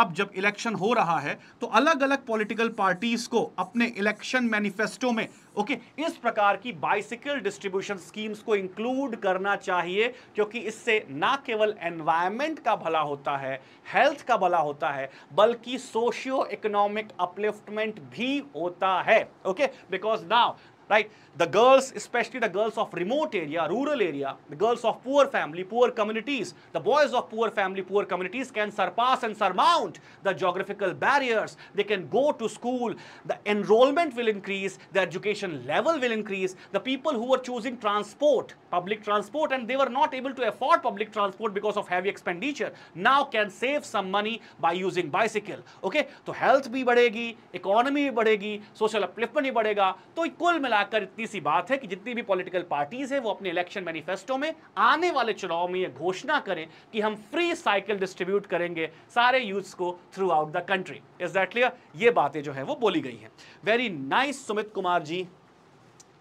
अब जब इलेक्शन हो रहा है तो अलग अलग पॉलिटिकल पार्टीज को अपने इलेक्शन मैनिफेस्टो में ओके okay, इस प्रकार की बाइसिकल डिस्ट्रीब्यूशन स्कीम्स को इंक्लूड करना चाहिए क्योंकि इससे ना केवल एनवायरमेंट का भला होता है हेल्थ का भला होता है बल्कि सोशियो इकोनॉमिक अपलिफ्टमेंट भी होता है okay because now right? The girls, especially the girls of remote area, rural area, the girls of poor family, poor communities, the boys of poor family, poor communities can surpass and surmount the geographical barriers. They can go to school. The enrollment will increase. The education level will increase. The people who are choosing transport, public transport and they were not able to afford public transport because of heavy expenditure now can save some money by using bicycle okay तो health भी बढ़ेगी economy भी बढ़ेगी social upliftment भी बढ़ेगा तो कुल मिलाकर इतनी सी बात है कि जितनी भी पॉलिटिकल पार्टीज है वो अपने इलेक्शन मैनिफेस्टो में आने वाले चुनाव में ये घोषणा करें कि हम फ्री साइकिल डिस्ट्रीब्यूट करेंगे सारे यूथ्स को throughout the country is that clear ये बातें जो है वो बोली गई हैं वेरी नाइस सुमित कुमार जी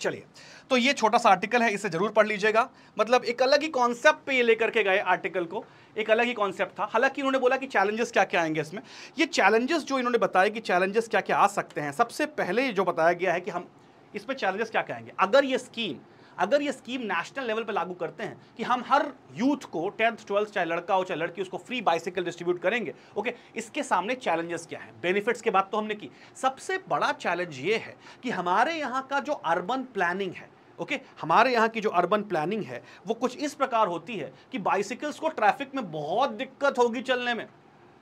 चलिए तो ये छोटा सा आर्टिकल है इसे जरूर पढ़ लीजिएगा मतलब एक अलग ही कॉन्सेप्ट पे ये लेकर के गए आर्टिकल को एक अलग ही कॉन्सेप्ट था हालांकि इन्होंने बोला कि चैलेंजेस क्या क्या आएंगे इसमें ये चैलेंजेस जो इन्होंने बताया कि चैलेंजेस क्या क्या आ सकते हैं सबसे पहले जो बताया गया है कि हम इस पर चैलेंजेस क्या क्या आएंगे अगर ये स्कीम अगर ये स्कीम नेशनल लेवल पर लागू करते हैं कि हम हर यूथ को टेंथ ट्वेल्थ चाहे लड़का हो चाहे लड़की उसको फ्री बाइसिकल डिस्ट्रीब्यूट करेंगे ओके इसके सामने चैलेंजेस क्या हैं बेनिफिट्स के बात तो हमने की सबसे बड़ा चैलेंज ये है कि हमारे यहाँ का जो अर्बन प्लानिंग है ओके okay? हमारे यहाँ की जो अर्बन प्लानिंग है वो कुछ इस प्रकार होती है कि बाइसिकल्स को ट्रैफिक में बहुत दिक्कत होगी चलने में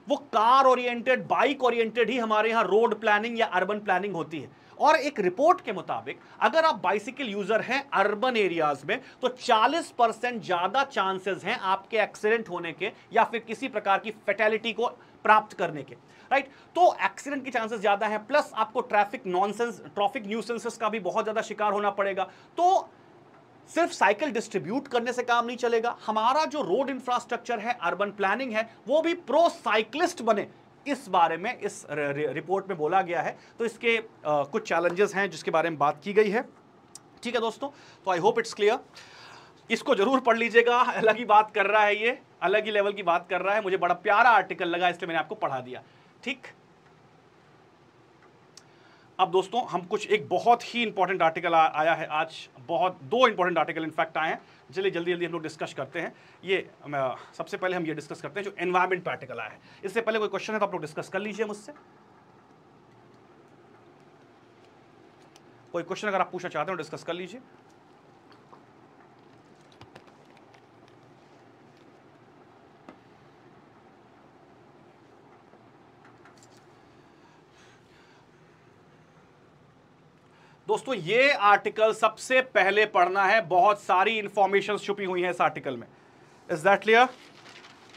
वो कार ओरिएंटेड बाइक ओरिएंटेड ही हमारे यहाँ रोड प्लानिंग या अर्बन प्लानिंग होती है और एक रिपोर्ट के मुताबिक अगर आप बाइसिकल यूजर हैं अर्बन एरियाज में तो 40 परसेंट ज्यादा चांसेस हैं आपके एक्सीडेंट होने के या फिर किसी प्रकार की फेटेलिटी को प्राप्त करने के राइट तो एक्सीडेंट की चांसेस ज़्यादा है प्लस आपको ट्रैफिक नॉनसेंस ट्रैफिक न्यूसेंसेस का भी बहुत ज़्यादा शिकार होना पड़ेगा तो सिर्फ साइकिल डिस्ट्रीब्यूट करने से काम नहीं चलेगा हमारा जो रोड इंफ्रास्ट्रक्चर है अर्बन प्लानिंग है वो भी प्रो साइक्लिस्ट बने इस बारे में इस रिपोर्ट में बोला गया है तो इसके आ, कुछ चैलेंजेस हैं जिसके बारे में बात की गई है ठीक है दोस्तों तो आई होप इट्स क्लियर इसको जरूर पढ़ लीजिएगा अलग ही बात कर रहा है ये अलग ही लेवल की बात कर रहा है मुझे बड़ा प्यारा आर्टिकल लगा इसलिए मैंने आपको पढ़ा दिया ठीक अब दोस्तों हम कुछ एक बहुत ही इंपॉर्टेंट आर्टिकल आ, आया है आज बहुत दो इंपॉर्टेंट आर्टिकल इनफैक्ट आए हैं जल्दी जल्दी जल्दी हम लोग डिस्कस करते हैं ये सबसे पहले हम ये डिस्कस करते हैं जो एनवायरमेंट आर्टिकल आया है इससे पहले कोई क्वेश्चन है तो आप लोग डिस्कस कर लीजिए मुझसे कोई क्वेश्चन अगर आप पूछना चाहते हो तो डिस्कस कर लीजिए दोस्तों ये आर्टिकल सबसे पहले पढ़ना है बहुत सारी इंफॉर्मेशन छुपी हुई है इस आर्टिकल में इज दैट क्लियर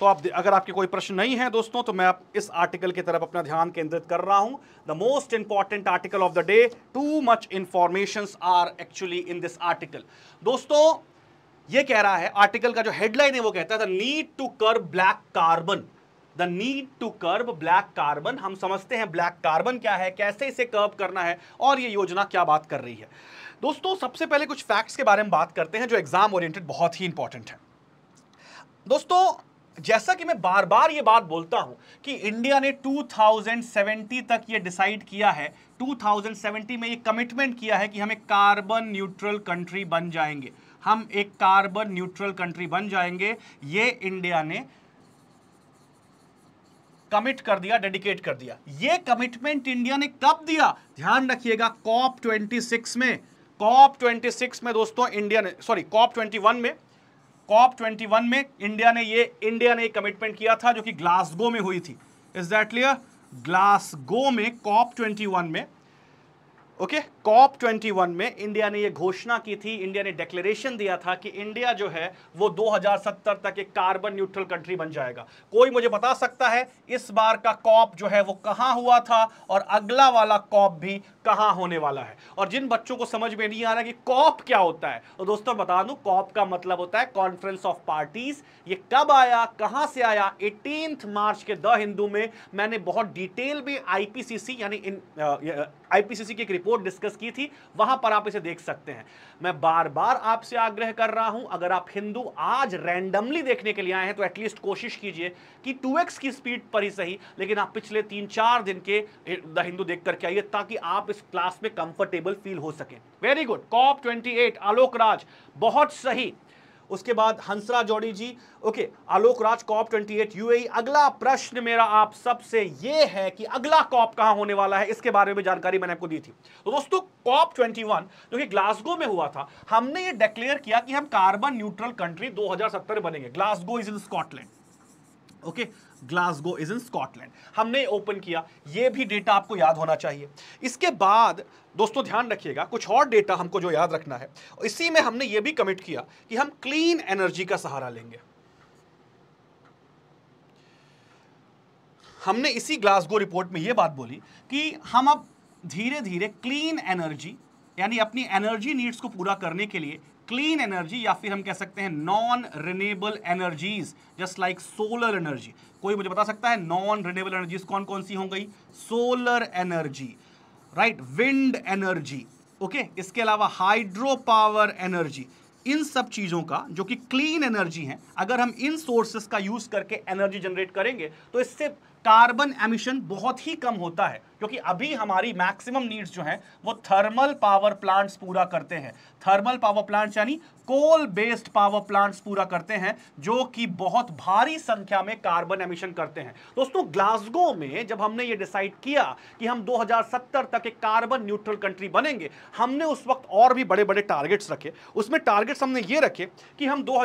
तो आप अगर आपके कोई प्रश्न नहीं है दोस्तों तो मैं आप इस आर्टिकल की तरफ अपना ध्यान केंद्रित कर रहा हूं the most important article of the day too much information are actually in this article दोस्तों ये कह रहा है आर्टिकल का जो हेडलाइन है वो कहता है the need to curb black carbon the need to curb black carbon हम समझते हैं ब्लैक कार्बन क्या है कैसे इसे कर्ब करना है और ये योजना क्या बात कर रही है दोस्तों सबसे पहले कुछ फैक्ट्स के बारे में बात करते हैं जो एग्जाम ओरिएंटेड बहुत ही इंपॉर्टेंट है दोस्तों जैसा कि मैं बार बार ये बात बोलता हूं कि इंडिया ने 2070 तक ये डिसाइड किया है 2070 में ये कमिटमेंट किया है कि हम एक कार्बन न्यूट्रल कंट्री बन जाएंगे हम एक कार्बन न्यूट्रल कंट्री बन जाएंगे ये इंडिया ने कमिट कर दिया डेडिकेट कर दिया ये कमिटमेंट इंडिया ने कब दिया ध्यान रखिएगा कॉप 26 में कॉप 26 में दोस्तों इंडिया ने सॉरी कॉप 21 में कॉप 21 में इंडिया ने ये इंडिया ने कमिटमेंट किया था जो कि ग्लासगो में हुई थी इज दैट क्लियर ग्लासगो में कॉप 21 में ओके कॉप 21 में इंडिया ने ये घोषणा की थी इंडिया ने डिक्लेरेशन दिया था कि इंडिया जो है वो 2070 तक एक कार्बन न्यूट्रल कंट्री बन जाएगा कोई मुझे बता सकता है इस बार का कॉप जो है वो कहाँ हुआ था और अगला वाला कॉप भी कहाँ होने वाला है और जिन बच्चों को समझ में नहीं आ रहा कि कॉप क्या होता है तो दोस्तों बता दूँ कॉप का मतलब होता है कॉन्फ्रेंस ऑफ पार्टीज ये कब आया कहाँ से आया एटीन मार्च के द हिंदू में मैंने बहुत डिटेल में आईपीसीसी यानी आईपीसीसी की एक रिपोर्ट डिस्कस डिस्कस की थी वहां पर आप इसे देख सकते हैं मैं बार बार आपसे आग्रह कर रहा हूं अगर आप हिंदू आज रैंडमली देखने के लिए आए हैं तो एटलीस्ट कोशिश कीजिए कि टू की स्पीड पर ही सही लेकिन आप पिछले तीन चार दिन के द हिंदू देख करके आइए ताकि आप इस क्लास में कंफर्टेबल फील हो सके very good COP twenty Alok Raj बहुत सही उसके बाद हंसरा जोड़ी जी okay Alok Raj COP 28 UAE अगला प्रश्न मेरा आप सबसे ये है कि अगला कॉप कहाँ होने वाला है इसके बारे में जानकारी मैंने आपको दी थी तो दोस्तों कॉप 21 जो कि ग्लासगो में हुआ था हमने ये डिक्लेयर किया कि हम कार्बन न्यूट्रल कंट्री 2070 बनेंगे Glasgow is in Scotland okay Glasgow is in Scotland हमने ओपन किया ये भी डेटा आपको याद होना चाहिए इसके बाद दोस्तों ध्यान रखिएगा कुछ और डेटा हमको जो याद रखना है इसी में हमने ये भी कमिट किया कि हम क्लीन एनर्जी का सहारा लेंगे हमने इसी ग्लासगो रिपोर्ट में ये बात बोली कि हम अब धीरे धीरे क्लीन एनर्जी यानी अपनी एनर्जी नीड्स को पूरा करने के लिए क्लीन एनर्जी या फिर हम कह सकते हैं non renewable energies just like solar energy कोई मुझे बता सकता है नॉन रिनेबल एनर्जीज कौन कौन सी हो गई solar energy right wind energy okay इसके अलावा हाइड्रो पावर एनर्जी इन सब चीज़ों का जो कि क्लीन एनर्जी है अगर हम इन सोर्सेस का यूज़ करके एनर्जी जनरेट करेंगे तो इससे कार्बन एमिशन बहुत ही कम होता है क्योंकि अभी हमारी मैक्सिमम नीड्स जो हैं वो थर्मल पावर प्लांट्स पूरा करते हैं थर्मल पावर प्लांट्स यानी कोल बेस्ड पावर प्लांट्स पूरा करते हैं जो कि बहुत भारी संख्या में कार्बन एमिशन करते हैं दोस्तों ग्लासगो में जब हमने ये डिसाइड किया कि हम 2070 तक एक कार्बन न्यूट्रल कंट्री बनेंगे हमने उस वक्त और भी बड़े बड़े टारगेट्स रखे उसमें टारगेट्स हमने ये रखे कि हम दो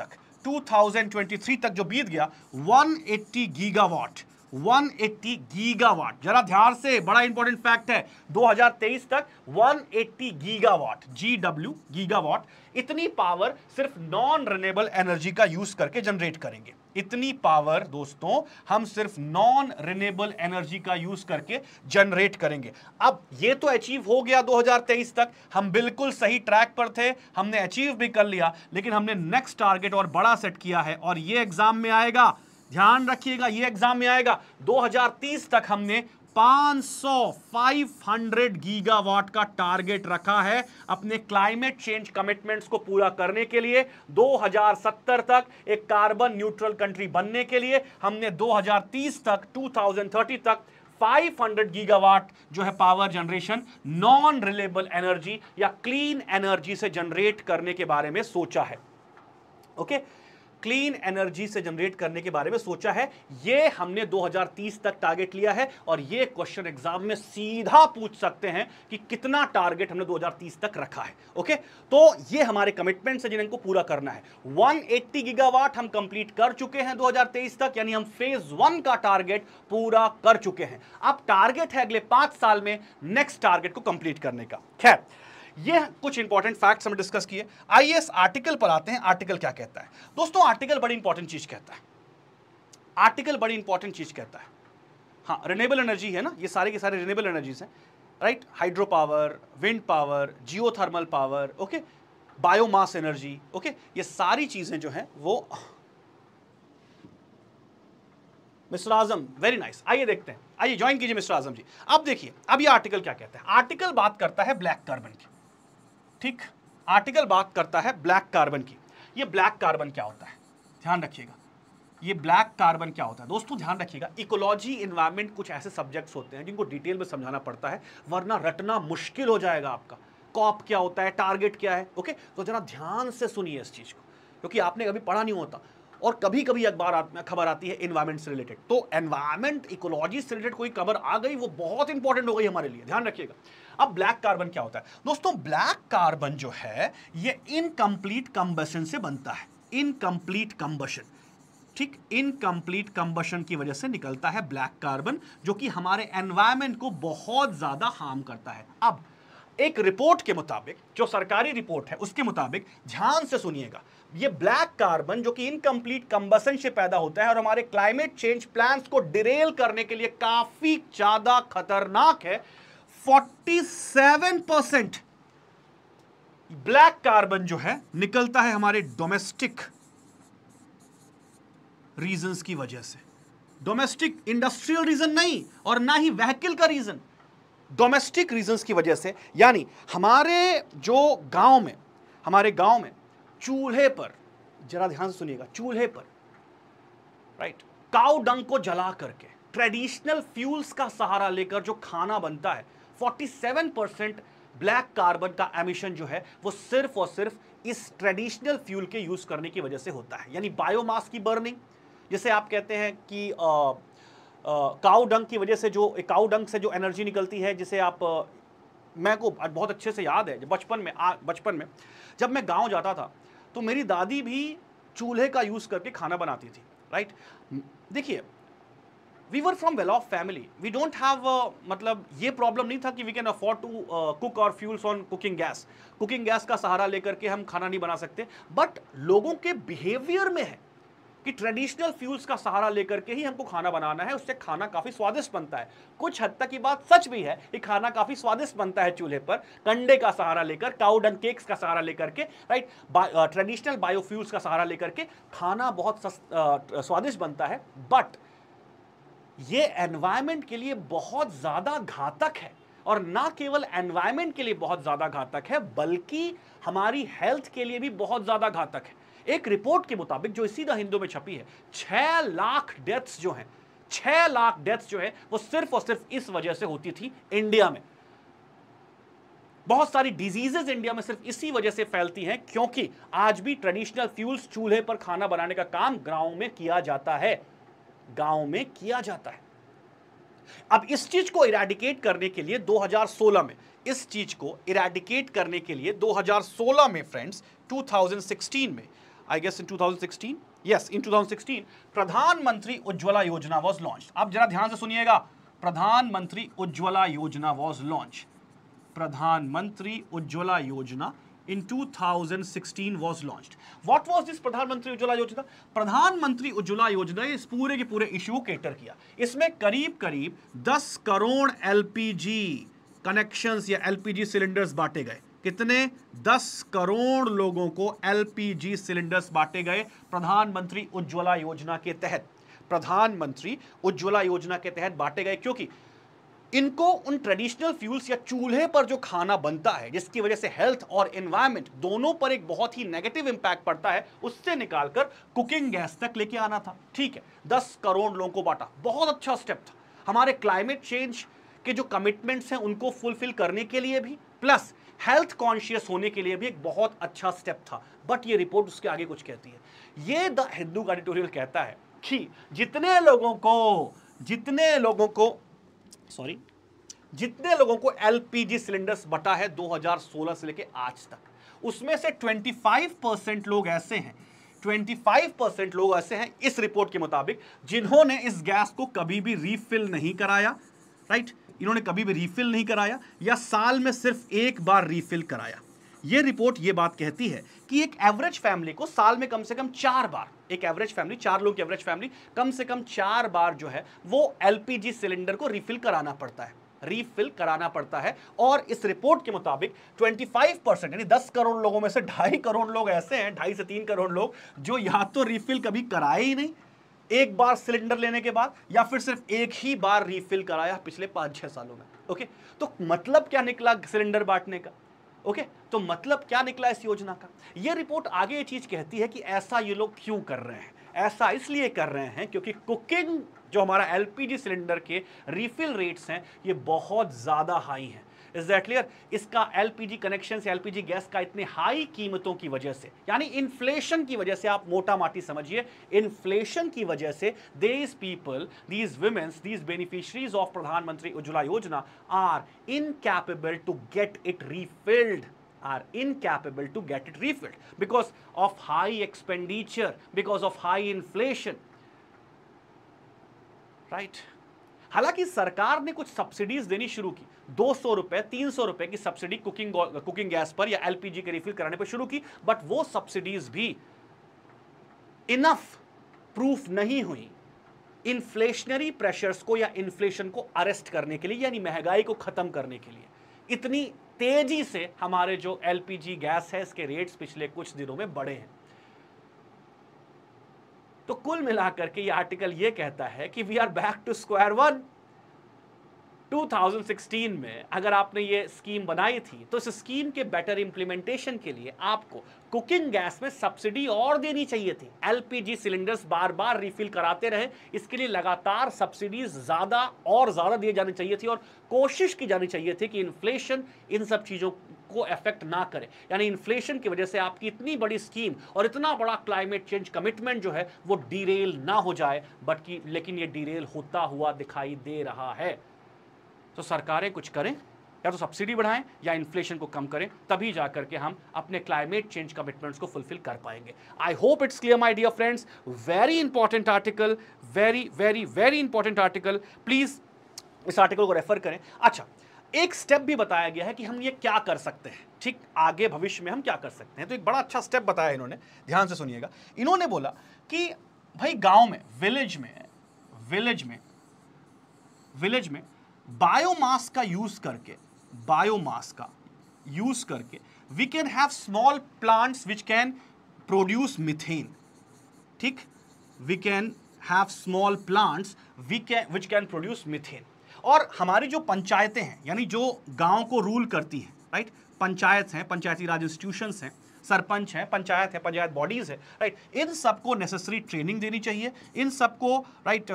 तक 2023 तक जो बीत गया 180 गीगावाट गीगा गीगावाट जरा ध्यान से बड़ा इंपॉर्टेंट फैक्ट है 2023 तक 180 गीगावाट जी डब्ल्यू गीगावाट इतनी पावर सिर्फ नॉन रिनेबल एनर्जी का यूज करके जनरेट करेंगे इतनी पावर दोस्तों हम सिर्फ नॉन रिनेबल एनर्जी का यूज करके जनरेट करेंगे अब ये तो अचीव हो गया 2023 तक हम बिल्कुल सही ट्रैक पर थे हमने अचीव भी कर लिया लेकिन हमने नेक्स्ट टारगेट और बड़ा सेट किया है और ये एग्जाम में आएगा ध्यान रखिएगा ये एग्जाम में आएगा 2030 तक हमने 500 500 गीगावाट का टारगेट रखा है अपने क्लाइमेट चेंज कमिटमेंट्स को पूरा करने के लिए 2070 तक एक कार्बन न्यूट्रल कंट्री बनने के लिए हमने 2030 तक 2030 तक 500 गीगावाट जो है power generation non renewable energy या क्लीन एनर्जी से जनरेट करने के बारे में सोचा है ओके okay? क्लीन एनर्जी से जनरेट करने के बारे में सोचा है ये हमने 2030 तक टारगेट लिया है और ये क्वेश्चन एग्जाम में सीधा पूछ सकते हैं कि कितना टारगेट हमने 2030 तक रखा है ओके तो ये हमारे कमिटमेंट से जिनको पूरा करना है 180 गीगावाट हम कंप्लीट कर चुके हैं 2023 तक यानी हम फेज वन का टारगेट पूरा कर चुके हैं अब टारगेट है अगले पांच साल में नेक्स्ट टारगेट को कंप्लीट करने का खैर ये कुछ इंपॉर्टेंट फैक्ट्स हमने डिस्कस किए आइए इस आर्टिकल पर आते हैं आर्टिकल क्या कहता है दोस्तों आर्टिकल बड़ी इंपॉर्टेंट चीज कहता है आर्टिकल बड़ी इंपॉर्टेंट चीज कहता है हाँ रिनेबल एनर्जी है ना ये सारे के सारे रिनेबल एनर्जीज हैं right hydro power wind power geo power okay biomass energy okay ये सारी चीज़ें जो है वो मिस्टर आजम वेरी नाइस आइए देखते हैं आइए ज्वाइन कीजिए मिस्टर आजम जी अब देखिए अब ये आर्टिकल क्या कहते हैं आर्टिकल बात करता है ब्लैक कार्बन की ठीक आर्टिकल बात करता है ब्लैक कार्बन की ये ब्लैक कार्बन क्या होता है ध्यान रखिएगा ये ब्लैक कार्बन क्या होता है दोस्तों ध्यान रखिएगा इकोलॉजी इन्वायरमेंट कुछ ऐसे सब्जेक्ट्स होते हैं जिनको डिटेल में समझाना पड़ता है वरना रटना मुश्किल हो जाएगा आपका कॉप क्या होता है टारगेट क्या है ओके तो जरा ध्यान से सुनिए इस चीज़ को क्योंकि आपने कभी पढ़ा नहीं होता और कभी कभी अखबार खबर आती है एनवायरमेंट से रिलेटेड तो एनवायरमेंट इकोलॉजी से रिलेटेड कोई खबर आ गई वो बहुत इंपॉर्टेंट हो गई हमारे लिए ध्यान रखिएगा अब ब्लैक कार्बन क्या होता है दोस्तों ब्लैक कार्बन जो है ये इनकम्प्लीट कंबेशन से बनता है इनकम्प्लीट कंबेशन ठीक इनकम्प्लीट कंबशन की वजह से निकलता है ब्लैक कार्बन जो कि हमारे एनवायरमेंट को बहुत ज़्यादा हार्म करता है अब एक रिपोर्ट के मुताबिक जो सरकारी रिपोर्ट है उसके मुताबिक ध्यान से सुनिएगा ये ब्लैक कार्बन जो कि इनकम्प्लीट कंबसन से पैदा होता है और हमारे क्लाइमेट चेंज प्लान्स को डिरेल करने के लिए काफी ज्यादा खतरनाक है 47 परसेंट ब्लैक कार्बन जो है निकलता है हमारे डोमेस्टिक रीजंस की वजह से डोमेस्टिक इंडस्ट्रियल रीजन नहीं और ना ही व्हीकल का रीजन डोमेस्टिक रीजंस की वजह से यानी हमारे जो गांव में हमारे गांव में चूल्हे पर जरा ध्यान से सुनिएगा चूल्हे पर राइट काउ डंग को जला करके ट्रेडिशनल फ्यूल्स का सहारा लेकर जो खाना बनता है 47 परसेंट ब्लैक कार्बन का एमिशन जो है वो सिर्फ और सिर्फ इस ट्रेडिशनल फ्यूल के यूज़ करने की वजह से होता है यानी बायोमास की बर्निंग जैसे आप कहते हैं कि आ, काउ डंग की वजह से जो काउ डंग से जो एनर्जी निकलती है जिसे आप मैं को बहुत अच्छे से याद है बचपन में बचपन में जब मैं गाँव जाता था तो मेरी दादी भी चूल्हे का यूज़ करके खाना बनाती थी राइट देखिए we were from well of family we don't have मतलब ये प्रॉब्लम नहीं था कि we can afford to cook और fuels on cooking gas cooking gas का सहारा लेकर के हम खाना नहीं बना सकते बट लोगों के बिहेवियर में है कि ट्रेडिशनल फ्यूल्स का सहारा लेकर के ही हमको खाना बनाना है उससे खाना काफ़ी स्वादिष्ट बनता है कुछ हद तक की बात सच भी है कि खाना काफ़ी स्वादिष्ट बनता है चूल्हे पर कंडे का सहारा लेकर काउडन केक्स का सहारा लेकर के राइट बा, ट्रेडिशनल बायोफ्यूल्स का सहारा लेकर के खाना बहुत uh, स्वादिष्ट बनता है बट ये एनवायरमेंट के लिए बहुत ज़्यादा घातक है और ना केवल एनवायरमेंट के लिए बहुत ज़्यादा घातक है बल्कि हमारी हेल्थ के लिए भी बहुत ज़्यादा घातक है एक रिपोर्ट के मुताबिक जो सीधा हिंदू में छपी है छह लाख डेथ्स जो हैं छह लाख डेथ्स जो है वो सिर्फ और सिर्फ इस वजह से होती थी इंडिया में बहुत सारी डिजीजेज इंडिया में सिर्फ इसी वजह से फैलती हैं क्योंकि आज भी ट्रेडिशनल फ्यूल्स चूल्हे पर खाना बनाने का काम गांव में किया जाता है गांव में किया जाता है अब इस चीज को इराडिकेट करने के लिए 2016 में इस चीज को इराडिकेट करने के लिए 2016 में फ्रेंड्स 2016 में I guess in 2016 yes in 2016 प्रधानमंत्री उज्ज्वला योजना वॉज लॉन्च आप जरा ध्यान से सुनिएगा प्रधानमंत्री उज्ज्वला योजना वॉज लॉन्च प्रधानमंत्री उज्ज्वला योजना in 2016 was launched. What was this प्रधानमंत्री उज्ज्वला योजना प्रधानमंत्री उज्ज्वला योजना इस पूरे के पूरे इशू केटर किया इसमें करीब करीब 10 करोड़ जी कनेक्शन या जी सिलेंडर्स बांटे गए कितने 10 करोड़ लोगों को एलपीजी सिलेंडर्स बांटे गए प्रधानमंत्री उज्ज्वला योजना के तहत प्रधानमंत्री उज्ज्वला योजना के तहत बांटे गए क्योंकि इनको उन ट्रेडिशनल फ्यूल्स या चूल्हे पर जो खाना बनता है जिसकी वजह से हेल्थ और एनवायरमेंट दोनों पर एक बहुत ही नेगेटिव इम्पैक्ट पड़ता है उससे निकालकर कुकिंग गैस तक लेके आना था ठीक है दस करोड़ लोगों को बांटा बहुत अच्छा स्टेप था हमारे क्लाइमेट चेंज के जो कमिटमेंट्स हैं उनको फुलफिल करने के लिए भी प्लस हेल्थ कॉन्शियस होने के लिए भी एक बहुत अच्छा स्टेप था बट ये रिपोर्ट उसके आगे कुछ कहती है ये द हिंदू का एडिटोरियल कहता है कि जितने लोगों को जितने लोगों को सॉरी जितने लोगों को एलपीजी सिलेंडर्स बटा है 2016 से लेकर आज तक उसमें से 25 परसेंट लोग ऐसे हैं 25 परसेंट लोग ऐसे हैं इस रिपोर्ट के मुताबिक जिन्होंने इस गैस को कभी भी रीफिल नहीं कराया राइट इन्होंने कभी भी रिफिल नहीं कराया या साल में सिर्फ एक बार रिफिल कराया ये रिपोर्ट ये बात कहती है कि एक एवरेज फैमिली को साल में कम से कम चार बार एक एवरेज फैमिली चार लोग की एवरेज फैमिली कम से कम चार बार जो है वो एलपीजी सिलेंडर को रिफिल कराना पड़ता है रीफिल कराना पड़ता है और इस रिपोर्ट के मुताबिक 25 परसेंट यानी 10 करोड़ लोगों में से ढाई करोड़ लोग ऐसे हैं ढाई से तीन करोड़ लोग जो या तो रिफिल कभी कराए ही नहीं एक बार सिलेंडर लेने के बाद या फिर सिर्फ एक ही बार रीफिल कराया पिछले पाँच छह सालों में ओके तो मतलब क्या निकला सिलेंडर बांटने का ओके तो मतलब क्या निकला इस योजना का ये रिपोर्ट आगे ये चीज़ कहती है कि ऐसा ये लोग क्यों कर रहे हैं ऐसा इसलिए कर रहे हैं क्योंकि कुकिंग जो हमारा एलपीजी सिलेंडर के रिफिल रेट्स हैं ये बहुत ज़्यादा हाई हैं इज दैट क्लियर इसका एलपीजी कनेक्शन एलपीजी गैस का इतने हाई कीमतों की वजह से यानी इन्फ्लेशन की वजह से आप मोटा माटी समझिए इन्फ्लेशन की वजह से these people these womens these beneficiaries of Pradhan Mantri Ujjwala Yojana are incapable to get it refilled are incapable to get it refilled because of high expenditure, because of high inflation. Right? हालांकि सरकार ने कुछ सब्सिडीज देनी शुरू की दो सौ रुपए तीन सौ रुपए की सब्सिडी कुकिंग कुकिंग गैस पर या एलपीजी के रिफिल कराने पर शुरू की बट वो सब्सिडीज भी इनफ प्रूफ नहीं हुई इन्फ्लेशनरी प्रेशर्स को या इन्फ्लेशन को अरेस्ट करने के लिए यानी महंगाई को खत्म करने के लिए इतनी तेजी से हमारे जो एलपीजी गैस है इसके रेट्स पिछले कुछ दिनों में बढ़े हैं तो कुल मिलाकर के ये आर्टिकल ये कहता है कि we are back to square one 2016 में अगर आपने ये स्कीम बनाई थी तो इस स्कीम के बेटर इंप्लीमेंटेशन के लिए आपको कुकिंग गैस में सब्सिडी और देनी चाहिए थी एलपीजी सिलेंडर्स बार बार रिफिल कराते रहे इसके लिए लगातार सब्सिडीज ज़्यादा और ज़्यादा दिए जानी चाहिए थी और कोशिश की जानी चाहिए थी कि इन्फ्लेशन इन सब चीज़ों को अफेक्ट ना करे यानी इन्फ्लेशन की वजह से आपकी इतनी बड़ी स्कीम और इतना बड़ा क्लाइमेट चेंज कमिटमेंट जो है वो डीरेल ना हो जाए बट की लेकिन ये डीरेल होता हुआ दिखाई दे रहा है तो सरकारें कुछ करें या तो सब्सिडी बढ़ाएं या इन्फ्लेशन को कम करें तभी जा करके हम अपने क्लाइमेट चेंज कमिटमेंट्स को फुलफिल कर पाएंगे I hope it's clear my dear friends very important article very very very important article please इस आर्टिकल को रेफर करें अच्छा एक स्टेप भी बताया गया है कि हम ये क्या कर सकते हैं ठीक आगे भविष्य में हम क्या कर सकते हैं तो एक बड़ा अच्छा स्टेप बताया इन्होंने ध्यान से सुनिएगा इन्होंने बोला कि भाई गांव में विलेज में विलेज में विलेज में बायोमास का यूज करके बायोमास का यूज करके we can have small plants which can produce methane ठीक we can have small plants we can which can produce methane और हमारी जो पंचायतें हैं यानी जो गाँव को रूल करती हैं राइट पंचायत हैं पंचायती राज इंस्टीट्यूशंस हैं सरपंच हैं पंचायत है पंचायत बॉडीज़ है राइट इन सबको नेसेसरी ट्रेनिंग देनी चाहिए इन सबको राइट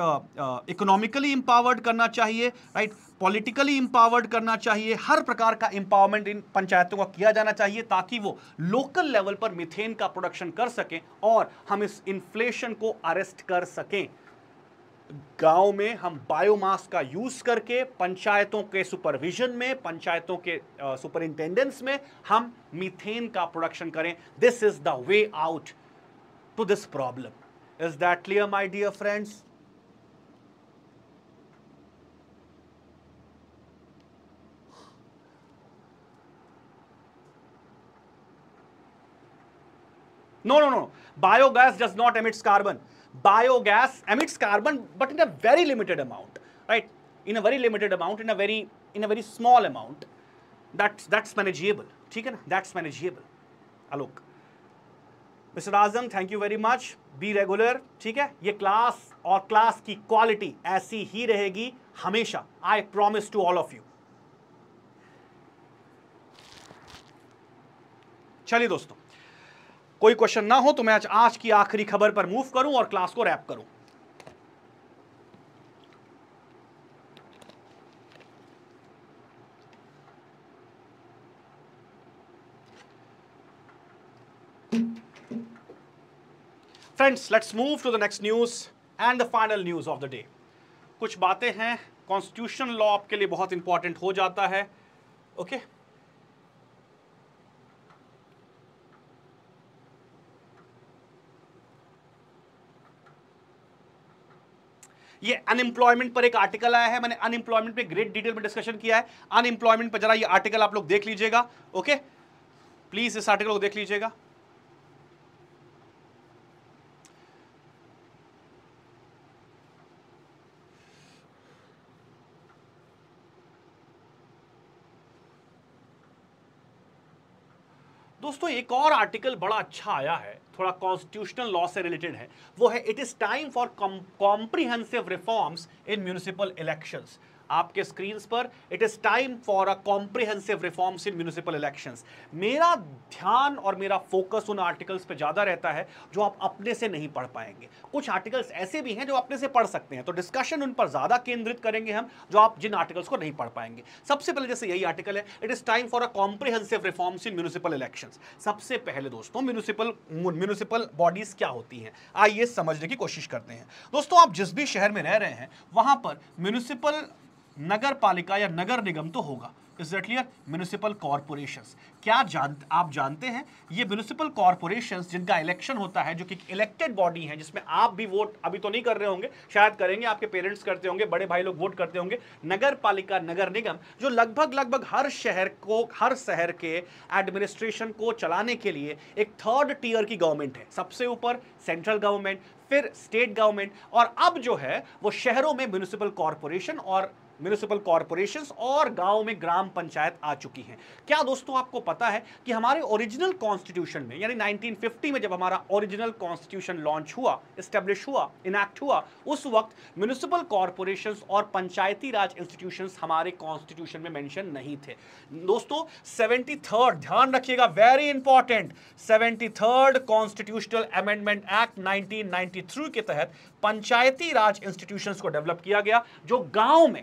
इकोनॉमिकली एम्पावर्ड करना चाहिए राइट पॉलिटिकली इम्पावर्ड करना चाहिए हर प्रकार का इम्पावरमेंट इन पंचायतों का किया जाना चाहिए ताकि वो लोकल लेवल पर मिथेन का प्रोडक्शन कर सकें और हम इस इन्फ्लेशन को अरेस्ट कर सकें गांव में हम बायोमास का यूज़ करके पंचायतों के सुपरविजन में पंचायतों के सुपरिंटेंडेंस में हम मीथेन का प्रोडक्शन करें this is the way out to this problem is that clear my dear friends no no no biogas does not emits carbon biogas emits carbon but in a very limited amount right in a very limited amount in a very in a very small amount that that's manageable theek hai na that's manageable alok mr azam thank you very much be regular theek hai ye class aur class ki quality aisi hi rahegi hamesha i promise to all of you chaliye दोस्तों कोई question ना हो तो मैं आज आज की आखिरी खबर पर मूव करूं और क्लास को रैप करूं friends let's move to the next news and the final news of the day कुछ बातें हैं कॉन्स्टिट्यूशन लॉ आपके लिए बहुत इंपॉर्टेंट हो जाता है ओके okay? ये अनएम्प्लॉयमेंट पर एक आर्टिकल आया है मैंने अनएम्प्लॉयमेंट पे ग्रेट डिटेल में डिस्कशन किया है अनएम्प्लॉयमेंट पर जरा ये आर्टिकल आप लोग देख लीजिएगा ओके प्लीज़ इस आर्टिकल को देख लीजिएगा दोस्तों एक और आर्टिकल बड़ा अच्छा आया है थोड़ा कॉन्स्टिट्यूशनल लॉ से रिलेटेड है वो है it is time for comprehensive reforms in municipal elections आपके स्क्रीन पर it is time for a comprehensive reforms in municipal election मेरा ध्यान और मेरा फोकस उन आर्टिकल्स पे ज़्यादा रहता है जो आप अपने से नहीं पढ़ पाएंगे कुछ आर्टिकल्स ऐसे भी हैं जो अपने से पढ़ सकते हैं तो डिस्कशन उन पर ज़्यादा केंद्रित करेंगे हम जो आप जिन आर्टिकल्स को नहीं पढ़ पाएंगे सबसे पहले जैसे यही आर्टिकल है it is time for a comprehensive reforms in municipal elections सबसे पहले दोस्तों म्यूनिसिपल म्यूनिसिपल बॉडीज़ क्या होती हैं आइए समझने की कोशिश करते हैं दोस्तों आप जिस भी शहर में रह रहे हैं वहां पर म्यूनिसिपल नगर पालिका या नगर निगम तो होगा इज क्लियर म्यूनिसिपल कॉरपोरेशन क्या जान आप जानते हैं ये म्यूनिसिपल कॉरपोरेशन जिनका इलेक्शन होता है जो कि इलेक्टेड बॉडी है जिसमें आप भी वोट अभी तो नहीं कर रहे होंगे शायद करेंगे आपके पेरेंट्स करते होंगे बड़े भाई लोग वोट करते होंगे नगर पालिका नगर निगम जो लगभग लगभग हर शहर को हर शहर के एडमिनिस्ट्रेशन को चलाने के लिए एक थर्ड टीयर की गवर्नमेंट है सबसे ऊपर सेंट्रल गवर्नमेंट फिर स्टेट गवर्नमेंट और अब जो है वो शहरों में म्यूनिसिपल कॉरपोरेशन और म्यूनिसिपल कॉरपोरेशन और गाँव में ग्राम पंचायत आ चुकी हैं क्या दोस्तों आपको पता है कि हमारे ओरिजिनल कॉन्स्टिट्यूशन में यानी 1950 में जब हमारा ओरिजिनल कॉन्स्टिट्यूशन लॉन्च हुआ इस्टेब्लिश हुआ इनैक्ट हुआ उस वक्त म्यूनिसिपल कॉरपोरेशन और पंचायती राज इंस्टीट्यूशन हमारे कॉन्स्टिट्यूशन में मैंशन नहीं थे दोस्तों सेवेंटी ध्यान रखिएगा very important seventy constitutional amendment act nineteen के तहत पंचायती राज इंस्टीट्यूशन को डेवलप किया गया जो गांव में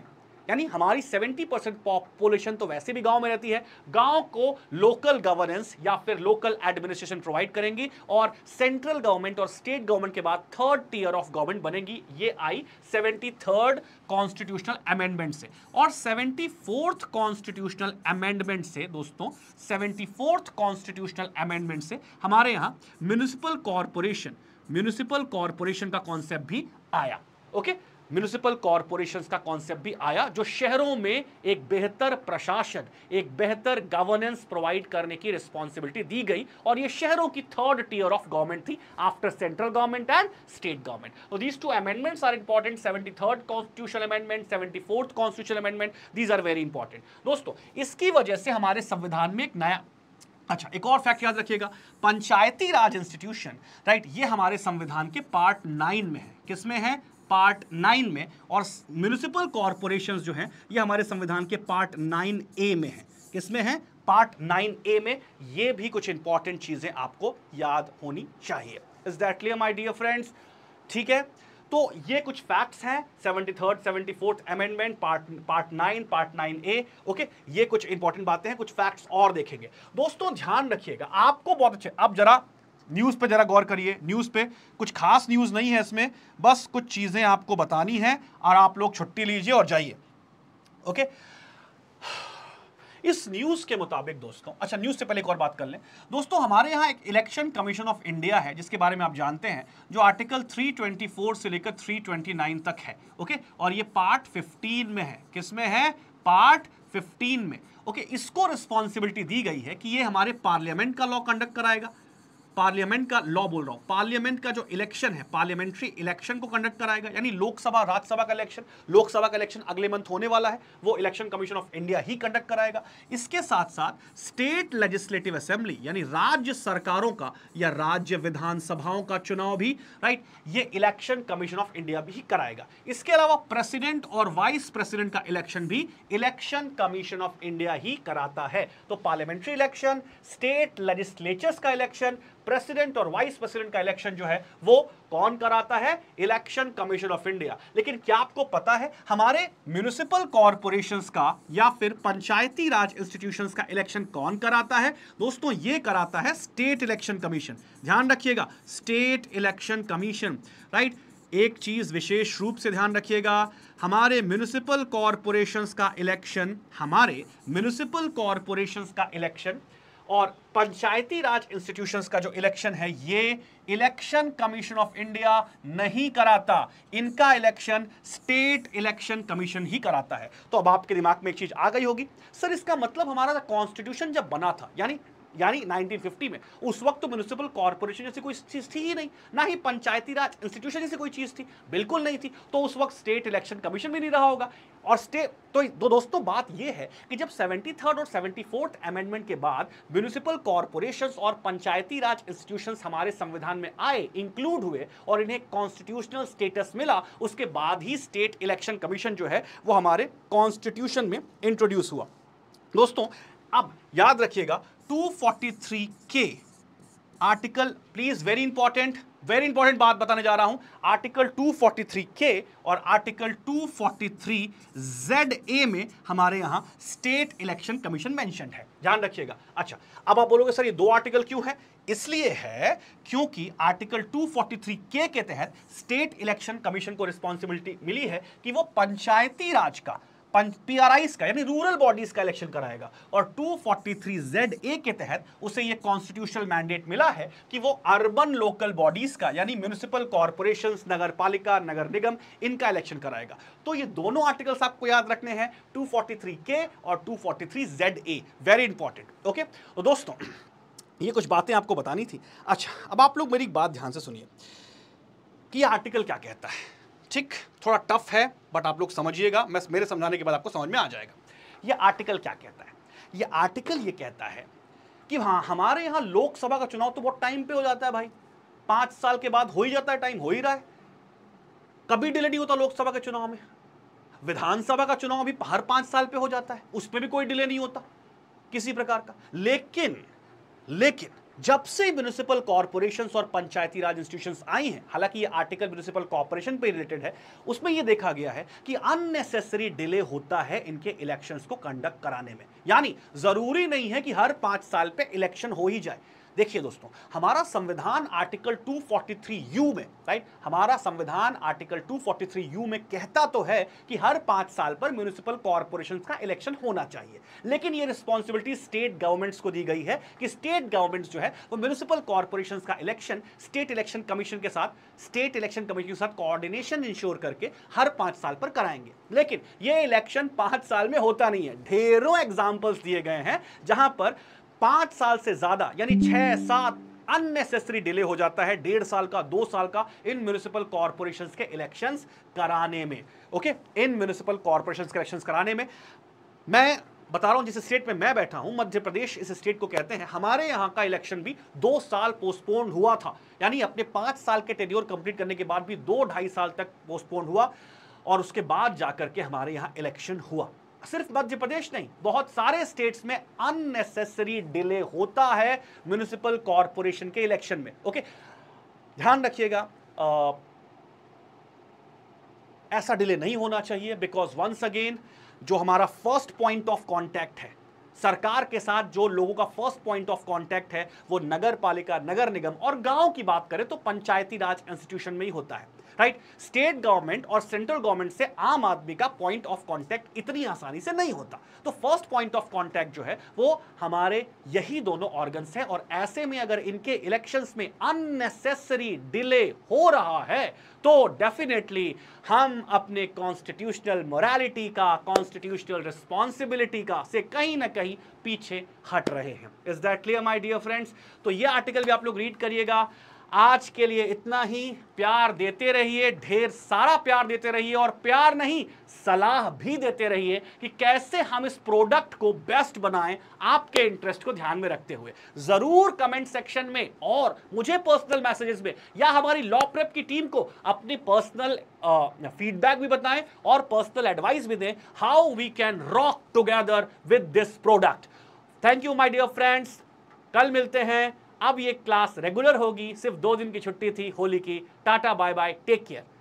यानी हमारी 70 परसेंट पॉपुलेशन तो वैसे भी गांव में रहती है गांव को लोकल गवर्नेंस या फिर लोकल एडमिनिस्ट्रेशन प्रोवाइड करेंगी और सेंट्रल गवर्नमेंट और स्टेट गवर्नमेंट के बाद थर्ड टीयर ऑफ गवर्नमेंट बनेगी ये आई सेवेंटी थर्ड कॉन्स्टिट्यूशनल अमेंडमेंट से और सेवेंटी फोर्थ कॉन्स्टिट्यूशनल अमेंडमेंट से दोस्तों सेवेंटी फोर्थ कॉन्स्टिट्यूशनल अमेंडमेंट से हमारे यहाँ म्यूनिसिपल कॉरपोरेशन म्यूनिसिपल कॉरपोरेशन का कॉन्सेप्ट भी आया ओके okay? म्यूनिसिपल कॉरपोरेशन का कॉन्सेप्ट भी आया जो शहरों में एक बेहतर प्रशासन एक बेहतर गवर्नेंस प्रोवाइड करने की रिस्पॉन्सिबिलिटी दी गई और ये शहरों की थर्ड टीयर ऑफ गवर्नमेंट थी after central government and state government these two amendments are important seventy third constitution amendment seventy fourth constitution amendment these are very important दोस्तों इसकी वजह से हमारे संविधान में एक नया अच्छा एक और फैक्ट याद रखिएगा पंचायती राज इंस्टीट्यूशन राइट ये हमारे संविधान के पार्ट नाइन में है किसमें है पार्ट नाइन में और म्यूनिसिपल कॉरपोरेशन जो हैं ये हमारे संविधान के पार्ट नाइन ए में हैं किसमें हैं पार्ट नाइन ए में ये भी कुछ इंपॉर्टेंट चीज़ें आपको याद होनी चाहिए is that clear my dear friends ठीक है तो ये कुछ फैक्ट्स हैं seventy third seventy fourth amendment part part nine part nine A okay ये कुछ इंपॉर्टेंट बातें हैं कुछ फैक्ट्स और देखेंगे दोस्तों ध्यान रखिएगा आपको बहुत अच्छे अब जरा न्यूज़ पे ज़रा गौर करिए न्यूज़ पे कुछ खास न्यूज़ नहीं है इसमें बस कुछ चीज़ें आपको बतानी हैं और आप लोग छुट्टी लीजिए और जाइए ओके इस न्यूज़ के मुताबिक दोस्तों अच्छा न्यूज़ से पहले एक और बात कर लें दोस्तों हमारे यहाँ एक इलेक्शन कमीशन ऑफ इंडिया है जिसके बारे में आप जानते हैं जो आर्टिकल 324 से लेकर 329 तक है ओके और ये पार्ट 15 में है किस में है पार्ट 15 में ओके इसको रिस्पॉन्सिबिलिटी दी गई है कि ये हमारे पार्लियामेंट का लॉ कंडक्ट कराएगा पार्लियामेंट का लॉ बोल रहा हूँ पार्लियामेंट का जो इलेक्शन है पार्लियामेंट्री इलेक्शन को कंडक्ट कराएगा यानी लोकसभा राज्यसभा का इलेक्शन लोकसभा का इलेक्शन अगले मंथ होने वाला है वो इलेक्शन कमीशन ऑफ इंडिया ही कंडक्ट कराएगा इसके साथ साथ स्टेट लेजिस्लेटिव असेंबली यानी राज्य सरकारों का या राज्य विधानसभाओं का चुनाव भी राइट ये इलेक्शन कमीशन ऑफ इंडिया भी कराएगा इसके अलावा प्रेसिडेंट और वाइस प्रेसिडेंट का इलेक्शन भी इलेक्शन कमीशन ऑफ इंडिया ही कराता है तो पार्लियामेंट्री इलेक्शन स्टेट लेजिस्लेचर्स का इलेक्शन प्रेसिडेंट और वाइस प्रेसिडेंट का इलेक्शन जो है वो कौन कराता है इलेक्शन कमीशन ऑफ इंडिया लेकिन क्या आपको पता है हमारे म्यूनिसिपल कॉरपोरेशन का या फिर पंचायती राज इंस्टीट्यूशन का इलेक्शन कौन कराता है दोस्तों ये कराता है स्टेट इलेक्शन कमीशन ध्यान रखिएगा स्टेट इलेक्शन कमीशन राइट एक चीज़ विशेष रूप से ध्यान रखिएगा हमारे म्यूनिसिपल कॉरपोरेशंस का इलेक्शन हमारे म्यूनिसिपल कॉरपोरेशंस का इलेक्शन और पंचायती राज इंस्टीट्यूशंस का जो इलेक्शन है ये इलेक्शन कमीशन ऑफ इंडिया नहीं कराता इनका इलेक्शन स्टेट इलेक्शन कमीशन ही कराता है तो अब आपके दिमाग में एक चीज आ गई होगी सर इसका मतलब हमारा कॉन्स्टिट्यूशन जब बना था यानी यानी 1950 में उस वक्त तो म्यूनिसिपल कॉर्पोरेशन जैसी कोई चीज़ थी ही नहीं ना ही पंचायती राज इंस्टीट्यूशन जैसी कोई चीज़ थी बिल्कुल नहीं थी तो उस वक्त स्टेट इलेक्शन कमीशन भी नहीं रहा होगा और स्टेट तो दो दोस्तों बात यह है कि जब सेवेंटी और सेवेंटी अमेंडमेंट के बाद म्यूनिसिपल कॉरपोरेशन और पंचायती राज इंस्टीट्यूशन हमारे संविधान में आए इंक्लूड हुए और इन्हें कॉन्स्टिट्यूशनल स्टेटस मिला उसके बाद ही स्टेट इलेक्शन कमीशन जो है वो हमारे कॉन्स्टिट्यूशन में इंट्रोड्यूस हुआ दोस्तों अब याद रखिएगा 243 के article please very important very important बात बताने जा रहा हूं आर्टिकल 243 के और आर्टिकल 243 जेड ए में हमारे यहां स्टेट इलेक्शन कमीशन मेंशन है ध्यान रखिएगा अच्छा अब आप बोलोगे सर ये दो आर्टिकल क्यों है इसलिए है क्योंकि आर्टिकल 243 के के तहत स्टेट इलेक्शन कमीशन को रिस्पॉन्सिबिलिटी मिली है कि वो पंचायती राज का पी का यानी रूरल बॉडीज का इलेक्शन कराएगा और 243 जेड ए के तहत उसे ये कॉन्स्टिट्यूशनल मैंडेट मिला है कि वो अर्बन लोकल बॉडीज का यानी म्यूनिसिपल कॉरपोरेशन नगर पालिका नगर निगम इनका इलेक्शन कराएगा तो ये दोनों आर्टिकल्स आपको याद रखने हैं 243 के और 243 Z A very important okay तो दोस्तों ये कुछ बातें आपको बतानी थी अच्छा अब आप लोग मेरी बात ध्यान से सुनिए कि आर्टिकल क्या कहता है ठीक थोड़ा टफ है बट आप लोग समझिएगा मैं मेरे समझाने के बाद आपको समझ में आ जाएगा ये आर्टिकल क्या कहता है ये आर्टिकल ये कहता है कि हाँ हमारे यहाँ लोकसभा का चुनाव तो बहुत टाइम पे हो जाता है भाई पाँच साल के बाद हो ही जाता है टाइम हो ही रहा है कभी डिले नहीं होता लोकसभा के चुनाव में विधानसभा का चुनाव भी हर पाँच साल पे हो जाता है उसमें भी कोई डिले नहीं होता किसी प्रकार का लेकिन लेकिन जब से म्यूनिसिपल कॉरपोरेशन और पंचायती राज इंस्टीट्यूशन आई हैं हालांकि ये आर्टिकल म्यूनिसिपल कॉरपोरेशन पे रिलेटेड है उसमें ये देखा गया है कि अननेसेसरी डिले होता है इनके इलेक्शंस को कंडक्ट कराने में यानी जरूरी नहीं है कि हर पांच साल पे इलेक्शन हो ही जाए देखिए दोस्तों हमारा संविधान आर्टिकल 243 यू में राइट हमारा संविधान आर्टिकल 243 यू में कहता तो है कि हर पांच साल पर म्यूनिसिपल कॉरपोरेशन का इलेक्शन होना चाहिए लेकिन ये रिस्पॉन्सिबिलिटी स्टेट गवर्नमेंट्स को दी गई है कि स्टेट गवर्नमेंट्स जो है वो म्यूनिसिपल कॉरपोरेशन का इलेक्शन स्टेट इलेक्शन कमीशन के साथ स्टेट इलेक्शन कमीशन के साथ कोऑर्डिनेशन इंश्योर करके हर पांच साल पर कराएंगे लेकिन ये इलेक्शन पांच साल में होता नहीं है ढेरों एग्जाम्पल्स दिए गए हैं जहां पर पांच साल से ज़्यादा यानी छह सात अननेसेसरी डिले हो जाता है डेढ़ साल का दो साल का इन म्यूनिसिपल कॉर्पोरेशन के इलेक्शन कराने में ओके इन म्यूनिसिपल कॉरपोरेशन के इलेक्शन कराने में मैं बता रहा हूं जिस स्टेट में मैं बैठा हूं मध्य प्रदेश इस स्टेट को कहते हैं हमारे यहां का इलेक्शन भी दो साल पोस्टपोन हुआ था यानी अपने पांच साल के टेन्योर कंप्लीट करने के बाद भी दो ढाई साल तक पोस्टपोन हुआ और उसके बाद जाकर के हमारे यहां इलेक्शन हुआ सिर्फ मध्य प्रदेश नहीं बहुत सारे स्टेट्स में अननेसेसरी डिले होता है म्यूनिसिपल कॉरपोरेशन के इलेक्शन में ओके ध्यान रखिएगा ऐसा डिले नहीं होना चाहिए बिकॉज वंस अगेन जो हमारा फर्स्ट पॉइंट ऑफ कॉन्टैक्ट है सरकार के साथ जो लोगों का फर्स्ट पॉइंट ऑफ कॉन्टैक्ट है वो नगर पालिका नगर निगम और गांव की बात करें तो पंचायती राज इंस्टीट्यूशन में ही होता है राइट स्टेट गवर्नमेंट और सेंट्रल गवर्नमेंट से आम आदमी का पॉइंट ऑफ कॉन्टैक्ट इतनी आसानी से नहीं होता तो फर्स्ट पॉइंट ऑफ कॉन्टैक्ट जो है वो हमारे यही दोनों ऑर्गन्स हैं और ऐसे में अगर इनके इलेक्शन में अननेसेसरी डिले हो रहा है तो डेफिनेटली हम अपने कॉन्स्टिट्यूशनल मोरालिटी का कॉन्स्टिट्यूशनल रिस्पॉन्सिबिलिटी का से कहीं ना कहीं पीछे हट रहे हैं is that clear my dear friends तो ये आर्टिकल भी आप लोग रीड करिएगा आज के लिए इतना ही प्यार देते रहिए ढेर सारा प्यार देते रहिए और प्यार नहीं सलाह भी देते रहिए कि कैसे हम इस प्रोडक्ट को बेस्ट बनाएं आपके इंटरेस्ट को ध्यान में रखते हुए ज़रूर कमेंट सेक्शन में और मुझे पर्सनल मैसेजेस में या हमारी लॉ प्रेप की टीम को अपनी पर्सनल फीडबैक भी बताएं और पर्सनल एडवाइस भी दें how we can rock together with this product thank you my dear friends कल मिलते हैं अब ये क्लास रेगुलर होगी सिर्फ दो दिन की छुट्टी थी होली की tata bye bye take care